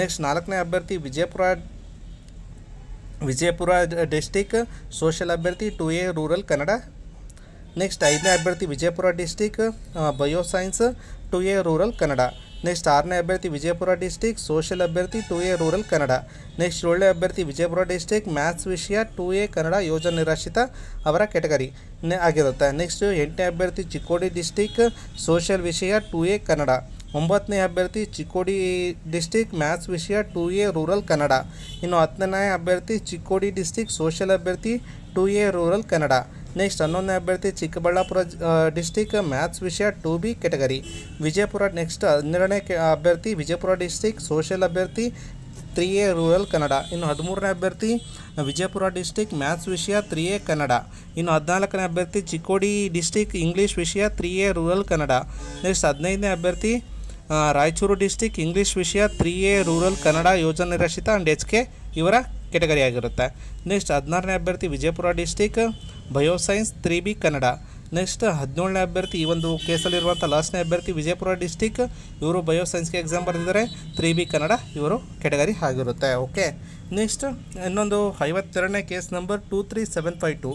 ನೆಕ್ಸ್ಟ್ ನಾಲ್ಕನೇ ಅಭ್ಯರ್ಥಿ ವಿಜಯಪುರ ವಿಜಯಪುರ ಡಿಸ್ಟಿಕ್ ಸೋಷಿಯಲ್ ಅಭ್ಯರ್ಥಿ two A rural Kannada next ಐದನೇ ಅಭ್ಯರ್ಥಿ Vijayapura district bioscience two A rural Kannada next आरने अभ्यर्थी विजयपुर डिस्ट्रिक्ट सोशल अभ्यर्थी two A rural Kannada next ओले अभ्यर्थी विजयपुर डिस्ट्रिक्ट मैथ्स विषय टू ए कनड योजना निराश्रित कैटगरी ने आगे नेक्स्ट एंटने अभ्यर्थी चिखोड़ी डिस्ट्रिक्ट सोशल विषय टू ए कनड वे अभ्यर्थी चिखोड़ी डिस्ट्रिक्ट मैथ्स विषय टू ए रूरल कनड इन हतने अभ्यर्थी चिखोड़ी डिस्ट्रिक्ट सोशल अभ्यर्थी two A rural Kannada next हन अभ्यर्थी चिबलापुर डिस्ट्रिक मैथ्स विषय two B category Vijayapura next हे अभ्यर्थी विजयपुर डिस्ट्रिक सोशल अभ्यर्थी थ्री ए रूरल कनड इन हदिमूर अभ्यर्थी विजयपुर डिस्ट्रिक मैथ्स विषय थ्री ए कनड इन हद्नाकन अभ्यर्थी चिखोड़ी डिस्ट्रिक इंग्ली विषय three A rural Kannada next हद्न अभ्यर्थी रायचूर डिस्ट्रिक इंग्ली विषय थ्री ए रूरल कनड योजना रक्षित अंड एच के इवर ಕೆಟಗರಿ ಆಗಿರುತ್ತೆ ನೆಕ್ಸ್ಟ್ ಹದಿನಾರನೇ ಅಭ್ಯರ್ಥಿ Vijayapura district bio three B Kannada next ಹದಿನೇಳನೇ ಅಭ್ಯರ್ಥಿ ಈ ಒಂದು ಕೇಸಲ್ಲಿರುವಂಥ ಲಾಸ್ಟ್ನೇ ಅಭ್ಯರ್ಥಿ ವಿಜಯಪುರ ಡಿಸ್ಟಿಕ್ ಇವರು ಬಯೋ ಎಕ್ಸಾಮ್ ಬರೆದಿದ್ದಾರೆ ತ್ರೀ ಬಿ ಕನ್ನಡ ಇವರು ಕೆಟಗರಿ ಆಗಿರುತ್ತೆ ಓಕೆ ನೆಕ್ಸ್ಟ್ ಇನ್ನೊಂದು ಐವತ್ತೆರಡನೇ case number two three seven five two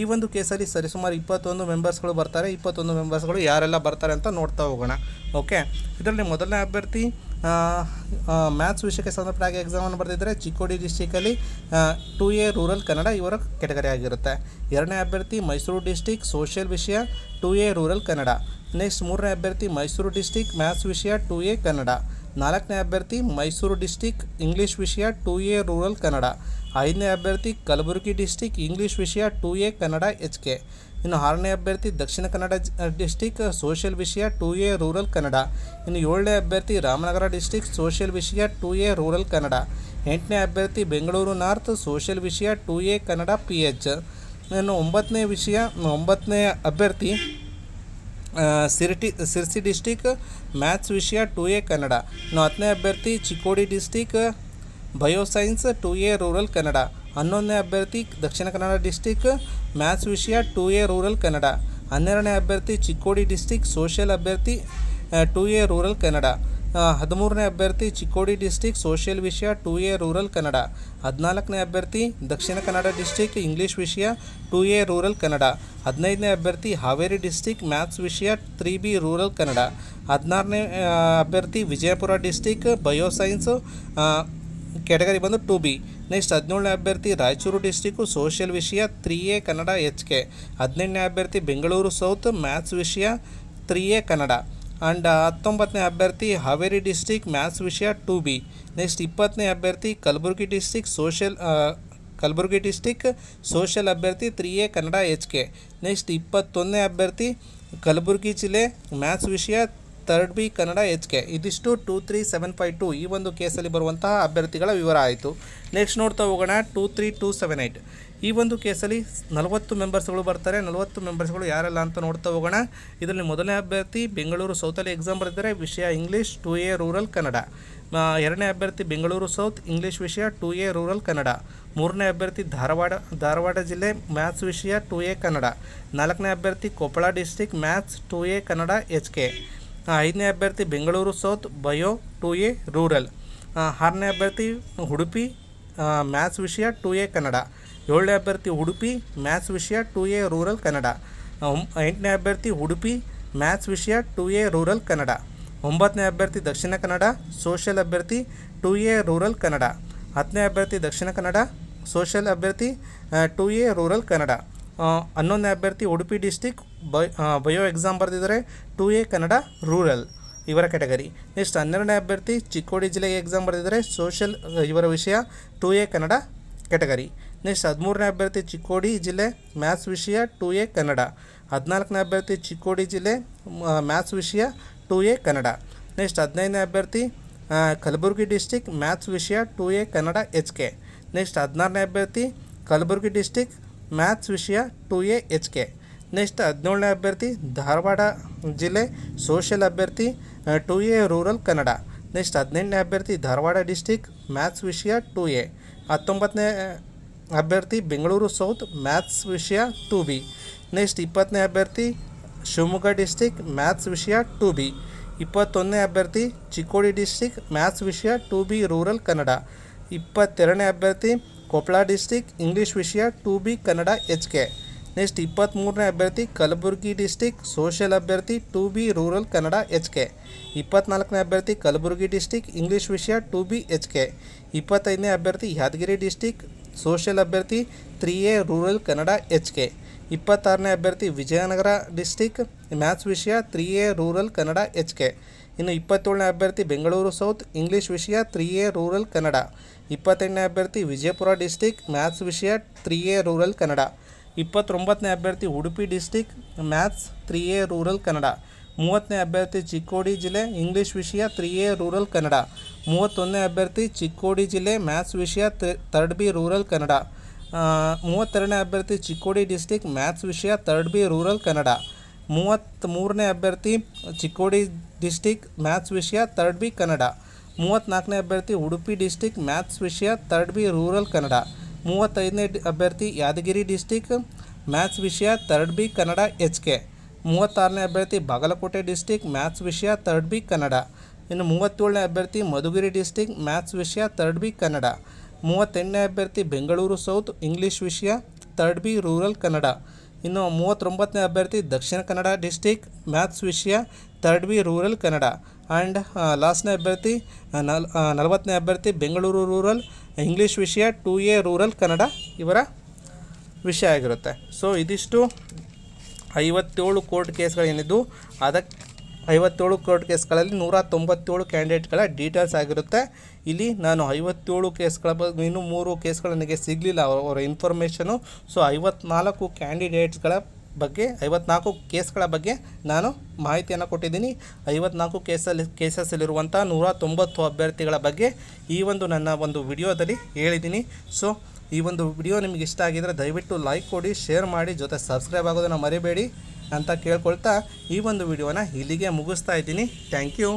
ಈ ಒಂದು ಕೇಸಲ್ಲಿ ಸರಿಸುಮಾರು ಇಪ್ಪತ್ತೊಂದು ಮೆಂಬರ್ಸ್ಗಳು ಬರ್ತಾರೆ ಇಪ್ಪತ್ತೊಂದು ಮೆಂಬರ್ಸ್ಗಳು ಯಾರೆಲ್ಲ ಬರ್ತಾರೆ ಅಂತ ನೋಡ್ತಾ ಹೋಗೋಣ ಓಕೆ ಇದರಲ್ಲಿ ಮೊದಲನೇ ಅಭ್ಯರ್ಥಿ ಮ್ಯಾಥ್ಸ್ ವಿಷಯಕ್ಕೆ ಸಂಬಂಧಪಟ್ಟಾಗಿ ಎಕ್ಸಾಮನ್ನು ಬರೆದಿದ್ದರೆ ಚಿಕ್ಕೋಡಿ ಡಿಸ್ಟಿಕಲ್ಲಿ ಟು ಎ ರೂರಲ್ ಕನ್ನಡ ಇವರ ಕೆಟಗರಿ ಆಗಿರುತ್ತೆ ಎರಡನೇ ಅಭ್ಯರ್ಥಿ ಮೈಸೂರು ಡಿಸ್ಟಿಕ್ ಸೋಷಿಯಲ್ ವಿಷಯ two A rural Kannada next ಮೂರನೇ ಅಭ್ಯರ್ಥಿ ಮೈಸೂರು ಡಿಸ್ಟಿಕ್ ಮ್ಯಾಥ್ಸ್ ವಿಷಯ ಟು ಎ ಕನ್ನಡ ನಾಲ್ಕನೇ ಅಭ್ಯರ್ಥಿ ಮೈಸೂರು ಡಿಸ್ಟಿಕ್ ಇಂಗ್ಲೀಷ್ ವಿಷಯ ಟು ಎ ರೂರಲ್ ಕನ್ನಡ ಐದನೇ ಅಭ್ಯರ್ಥಿ ಕಲಬುರಗಿ ಡಿಸ್ಟಿಕ್ ಇಂಗ್ಲೀಷ್ ವಿಷಯ two A Kannada H K इन आरने अभ्यर्थी दक्षिण कन्ड डिस्ट्रिक सोशल विषय टू ए रूरल कन्ड इन ऐलने अभ्यर्थी रामनगर डिस्ट्रिक सोशल विषय टू ए रूरल कन्ड एंटने अभ्यर्थी बंगलूर नार्थ सोशल विषय two A Kannada P H इन विषय अभ्यर्थी अभ्यर्थी सिरसी डिस्ट्रिक मैथ्स विषय टू ए कन्ड इन हे अभ्यर्थी Chikkodi district bioscience two A rural Kannada हन अभ्यर्थी दक्षिण कन्ड डिस्ट्रिक मैथ्स विषय टू ए रूरल कनड हनर अभ्यर्थी चिखोड़ डिस्ट्रिक सोशल अभ्यर्थी टू ए रूरल कनड हदिमूर अभ्यर्थी चिखोड़ी डिस्ट्रिक सोशल विषय टू ए रूरल कनड हद्नाक अभ्यर्थी दक्षिण कन्ड डिस्ट्रिक इंग्ली विषय टू ए रूरल कनड हद्न अभ्यर्थी हावेरी डिस्ट्रिक मैथ्स विषय थ्री बी रूरल कनड हद्नारे अभ्यर्थी विजयपुर डिस्ट्रिक बयो ಕ್ಯಾಟಗರಿ ಬಂದು ಟು ಬಿ ನೆಕ್ಸ್ಟ್ ಹದಿನೇಳನೇ ಅಭ್ಯರ್ಥಿ ರಾಯಚೂರು ಡಿಸ್ಟಿಕ್ಕು ಸೋಷಿಯಲ್ ವಿಷಯ three A Kannada H K ಹದಿನೆಂಟನೇ ಅಭ್ಯರ್ಥಿ ಬೆಂಗಳೂರು ಸೌತ್ ಮ್ಯಾಥ್ಸ್ ವಿಷಯ ತ್ರೀ ಎ ಕನ್ನಡ ಆ್ಯಂಡ್ ಹತ್ತೊಂಬತ್ತನೇ ಅಭ್ಯರ್ಥಿ ಹಾವೇರಿ ಡಿಸ್ಟಿಕ್ ಮ್ಯಾಥ್ಸ್ ವಿಷಯ ಟು ಬಿ ನೆಕ್ಸ್ಟ್ ಇಪ್ಪತ್ತನೇ ಅಭ್ಯರ್ಥಿ Kalaburagi district social Kalaburagi district social ಅಭ್ಯರ್ಥಿ three A Kannada H K next ಇಪ್ಪತ್ತೊಂದನೇ ಅಭ್ಯರ್ಥಿ ಕಲಬುರಗಿ ಜಿಲ್ಲೆ ಮ್ಯಾಥ್ಸ್ ವಿಷಯ third B Kannada H K ಇದಿಷ್ಟು two three seven five two ಈ ಒಂದು ಕೇಸಲ್ಲಿ ಬರುವಂತಹ ಅಭ್ಯರ್ಥಿಗಳ ವಿವರ ಆಯಿತು ನೆಕ್ಸ್ಟ್ ನೋಡ್ತಾ ಹೋಗೋಣ two three two seven eight ಈ ಒಂದು ಕೇಸಲ್ಲಿ ನಲವತ್ತು ಮೆಂಬರ್ಸ್ಗಳು ಬರ್ತಾರೆ ನಲವತ್ತು ಮೆಂಬರ್ಸ್ಗಳು ಯಾರೆಲ್ಲ ಅಂತ ನೋಡ್ತಾ ಹೋಗೋಣ ಇದರಲ್ಲಿ ಮೊದಲನೇ ಅಭ್ಯರ್ಥಿ ಬೆಂಗಳೂರು ಸೌತಲ್ಲಿ ಎಕ್ಸಾಮ್ ಬರೆದಿದ್ದಾರೆ ವಿಷಯ English two A rural Kannada ಎರಡನೇ ಅಭ್ಯರ್ಥಿ ಬೆಂಗಳೂರು ಸೌತ್ ಇಂಗ್ಲೀಷ್ ವಿಷಯ ಟು ಎ ರೂರಲ್ ಕನ್ನಡ ಮೂರನೇ ಅಭ್ಯರ್ಥಿ ಧಾರವಾಡ ಧಾರವಾಡ ಜಿಲ್ಲೆ ಮ್ಯಾಥ್ಸ್ ವಿಷಯ ಟು ಎ ಕನ್ನಡ ನಾಲ್ಕನೇ ಅಭ್ಯರ್ಥಿ Koppal district maths two A Kannada H K ईदने अभ्यर्थी Bengaluru south bio two A rural आरने अभ्यर्थी उड़पी मैथ्स विषय टू ए कनड ऐलने अभ्यर्थी उड़पी मैथ्स विषय टू ए रूरल कनड एंटने अभ्यर्थी उड़पी मैथ्स विषय टू ए रूरल कनड वे अभ्यर्थी दक्षिण कनड सोशल अभ्यर्थी टू ए रूरल कनड हे अभ्यर्थी दक्षिण कनड सोशल अभ्यर्थी टू ए रूरल कनड हन अभ्यर्थी उड़पी डिस्ट्रिक ಬಯ್ ಬಯೋ ಎಕ್ಸಾಮ್ ಬರೆದಿದ್ದಾರೆ ಟು ಎ ಕನ್ನಡ ರೂರಲ್ ಇವರ ಕ್ಯಾಟಗರಿ ನೆಕ್ಸ್ಟ್ ಹನ್ನೆರಡನೇ ಅಭ್ಯರ್ಥಿ ಚಿಕ್ಕೋಡಿ ಜಿಲ್ಲೆಗೆ ಎಕ್ಸಾಮ್ ಬರೆದಿದ್ದಾರೆ ಸೋಷಿಯಲ್ ಇವರ ವಿಷಯ two A Kannada category next ಹದಿಮೂರನೇ ಅಭ್ಯರ್ಥಿ ಚಿಕ್ಕೋಡಿ ಜಿಲ್ಲೆ ಮ್ಯಾಥ್ಸ್ ವಿಷಯ ಟು ಎ ಕನ್ನಡ ಹದಿನಾಲ್ಕನೇ ಅಭ್ಯರ್ಥಿ ಚಿಕ್ಕೋಡಿ ಜಿಲ್ಲೆ ಮ್ಯಾಥ್ಸ್ ವಿಷಯ ಟು ಎ ಕನ್ನಡ ನೆಕ್ಸ್ಟ್ ಹದಿನೈದನೇ ಅಭ್ಯರ್ಥಿ ಕಲಬುರಗಿ ಡಿಸ್ಟಿಕ್ ಮ್ಯಾಥ್ಸ್ ವಿಷಯ two A Kannada H K next ಹದಿನಾರನೇ ಅಭ್ಯರ್ಥಿ ಕಲಬುರಗಿ ಡಿಸ್ಟಿಕ್ ಮ್ಯಾಥ್ಸ್ ವಿಷಯ two A H K next हद्लने अभ्यर्थी धारवाड़ जिले सोशल अभ्यर्थी two A rural Kannada next हद्ने अभ्यर्थी धारवाड़ डिस्ट्रिक मैथ्स विषय टू ए हत अभ्यर्थी बंगलूर सौथ मैथ्स विषय टू बी नेक्स्ट इपत् अभ्यर्थी शिवम्ग डिस्ट्रिक मैथ्स विषय टू बी इपत् अभ्यर्थी चिकोड़ी डिस्ट्रिक मैथ्स विषय टू बी रूरल कनड इपत् अभ्यर्थी कोल डिस्ट्रिक इंग्ली विषय two B Kannada H K next ಇಪ್ಪತ್ತ್ಮೂರನೇ ಅಭ್ಯರ್ಥಿ ಕಲಬುರಗಿ ಡಿಸ್ಟಿಕ್ ಸೋಷಿಯಲ್ ಅಭ್ಯರ್ಥಿ two B rural Kannada H K ಇಪ್ಪತ್ನಾಲ್ಕನೇ ಅಭ್ಯರ್ಥಿ ಕಲಬುರಗಿ ಡಿಸ್ಟಿಕ್ ಇಂಗ್ಲೀಷ್ ವಿಷಯ ಟು ಬಿ ಎಚ್ ಕೆ ಇಪ್ಪತ್ತೈದನೇ ಅಭ್ಯರ್ಥಿ ಯಾದಗಿರಿ ಡಿಸ್ಟಿಕ್ ಸೋಷಿಯಲ್ ಅಭ್ಯರ್ಥಿ three A rural Kannada H K ಇಪ್ಪತ್ತಾರನೇ ಅಭ್ಯರ್ಥಿ ವಿಜಯನಗರ ಡಿಸ್ಟಿಕ್ ಮ್ಯಾಥ್ಸ್ ವಿಷಯ three A rural Kannada H K ಇನ್ನು ಇಪ್ಪತ್ತೇಳನೇ ಅಭ್ಯರ್ಥಿ ಬೆಂಗಳೂರು ಸೌತ್ ಇಂಗ್ಲೀಷ್ ವಿಷಯ ತ್ರೀ ಎ ರೂರಲ್ ಕನ್ನಡ ಇಪ್ಪತ್ತೆಂಟನೇ ಅಭ್ಯರ್ಥಿ ವಿಜಯಪುರ ಡಿಸ್ಟಿಕ್ ಮ್ಯಾಥ್ಸ್ ವಿಷಯ ತ್ರೀ ಎ ರೂರಲ್ ಕನ್ನಡ इपत्ने अभ्यर्थी Udupi district maths three A rural Kannada मूवे अभ्यर्थी चिखोड़ी जिले इंग्ली विषय थ्री ए रूरल कनड मूवे अभ्यर्थी चिखोड़ी जिले मैथ्स विषय थर्ड बी रूरल कनड मूवे अभ्यर्थी चिखोड़ी डिस्ट्रिक मैथ्स विषय थर्ड बी रूरल कनड मूवत्मूर अभ्यर्थी चिखोड़ी डिस्ट्रिक मैथ्स विषय थर्ड बी कनड मूवत्नाकने अभ्यर्थी उड़पी डिस्ट्रिक मैथ्स विषय थर्ड बी रूरल कनड ಮೂವತ್ತೈದನೇ ಅಭ್ಯರ್ಥಿ ಯಾದಗಿರಿ ಡಿಸ್ಟಿಕ್ ಮ್ಯಾಥ್ಸ್ ವಿಷಯ third B Kannada H K ಮೂವತ್ತಾರನೇ ಅಭ್ಯರ್ಥಿ ಬಾಗಲಕೋಟೆ ಡಿಸ್ಟಿಕ್ ಮ್ಯಾಥ್ಸ್ ವಿಷಯ ತರ್ಡ್ ಬಿ ಕನ್ನಡ ಇನ್ನು ಮೂವತ್ತೇಳನೇ ಅಭ್ಯರ್ಥಿ ಮಧುಗಿರಿ ಡಿಸ್ಟಿಕ್ ಮ್ಯಾಥ್ಸ್ ವಿಷಯ ತರ್ಡ್ ಬಿ ಕನ್ನಡ ಮೂವತ್ತೆಂಟನೇ ಅಭ್ಯರ್ಥಿ ಬೆಂಗಳೂರು ಸೌತ್ ಇಂಗ್ಲೀಷ್ ವಿಷಯ ತರ್ಡ್ ಬಿ ರೂರಲ್ ಕನ್ನಡ ಇನ್ನು ಮೂವತ್ತೊಂಬತ್ತನೇ ಅಭ್ಯರ್ಥಿ ದಕ್ಷಿಣ ಕನ್ನಡ ಡಿಸ್ಟಿಕ್ ಮ್ಯಾಥ್ಸ್ ವಿಷಯ third B rural Kannada and ಲಾಸ್ಟ್ನೇ ಅಭ್ಯರ್ಥಿ ನಲ್ ನಲವತ್ತನೇ ಅಭ್ಯರ್ಥಿ ಬೆಂಗಳೂರು ರೂರಲ್ ಇಂಗ್ಲೀಷ್ ವಿಷಯ ಟು ಎ ರೂರಲ್ ಕನ್ನಡ ಇವರ ವಿಷಯ ಆಗಿರುತ್ತೆ ಸೊ ಇದಿಷ್ಟು ಐವತ್ತೇಳು ಕೋರ್ಟ್ ಕೇಸ್ಗಳೇನಿದ್ದು ಅದಕ್ಕೆ ಐವತ್ತೇಳು ಕೋರ್ಟ್ ಕೇಸ್ಗಳಲ್ಲಿ ನೂರ ತೊಂಬತ್ತೇಳು ಕ್ಯಾಂಡಿಡೇಟ್ಗಳ ಡೀಟೇಲ್ಸ್ ಆಗಿರುತ್ತೆ ಇಲ್ಲಿ ನಾನು ಐವತ್ತೇಳು ಕೇಸ್ಗಳ ಬಗ್ಗೆ ಇನ್ನೂ ಮೂರು ಕೇಸ್ಗಳು ನನಗೆ ಸಿಗಲಿಲ್ಲ ಅವರ ಇನ್ಫಾರ್ಮೇಷನು ಸೊ ಐವತ್ನಾಲ್ಕು ಕ್ಯಾಂಡಿಡೇಟ್ಸ್ಗಳ ಬಗ್ಗೆ ಐವತ್ನಾಲ್ಕು ಕೇಸ್ಗಳ ಬಗ್ಗೆ ನಾನು ಮಾಹಿತಿಯನ್ನು ಕೊಟ್ಟಿದ್ದೀನಿ ಐವತ್ನಾಲ್ಕು ಕೇಸಲ್ಲಿ ಕೇಸಸ್ಸಲ್ಲಿರುವಂಥ ನೂರ ತೊಂಬತ್ತು ಅಭ್ಯರ್ಥಿಗಳ ಬಗ್ಗೆ ಈ ಒಂದು ನನ್ನ ಒಂದು ವಿಡಿಯೋದಲ್ಲಿ ಹೇಳಿದ್ದೀನಿ ಸೊ ಈ ಒಂದು ವಿಡಿಯೋ ನಿಮಗೆ ಇಷ್ಟ ಆಗಿದರೆ ದಯವಿಟ್ಟು ಲೈಕ್ ಕೊಡಿ ಶೇರ್ ಮಾಡಿ ಜೊತೆ ಸಬ್ಸ್ಕ್ರೈಬ್ ಆಗೋದನ್ನು ಮರಿಬೇಡಿ ಅಂತ ಕೇಳ್ಕೊಳ್ತಾ ಈ ಒಂದು ವಿಡಿಯೋನ ಇಲ್ಲಿಗೆ ಮುಗಿಸ್ತಾ ಇದ್ದೀನಿ ಥ್ಯಾಂಕ್ ಯು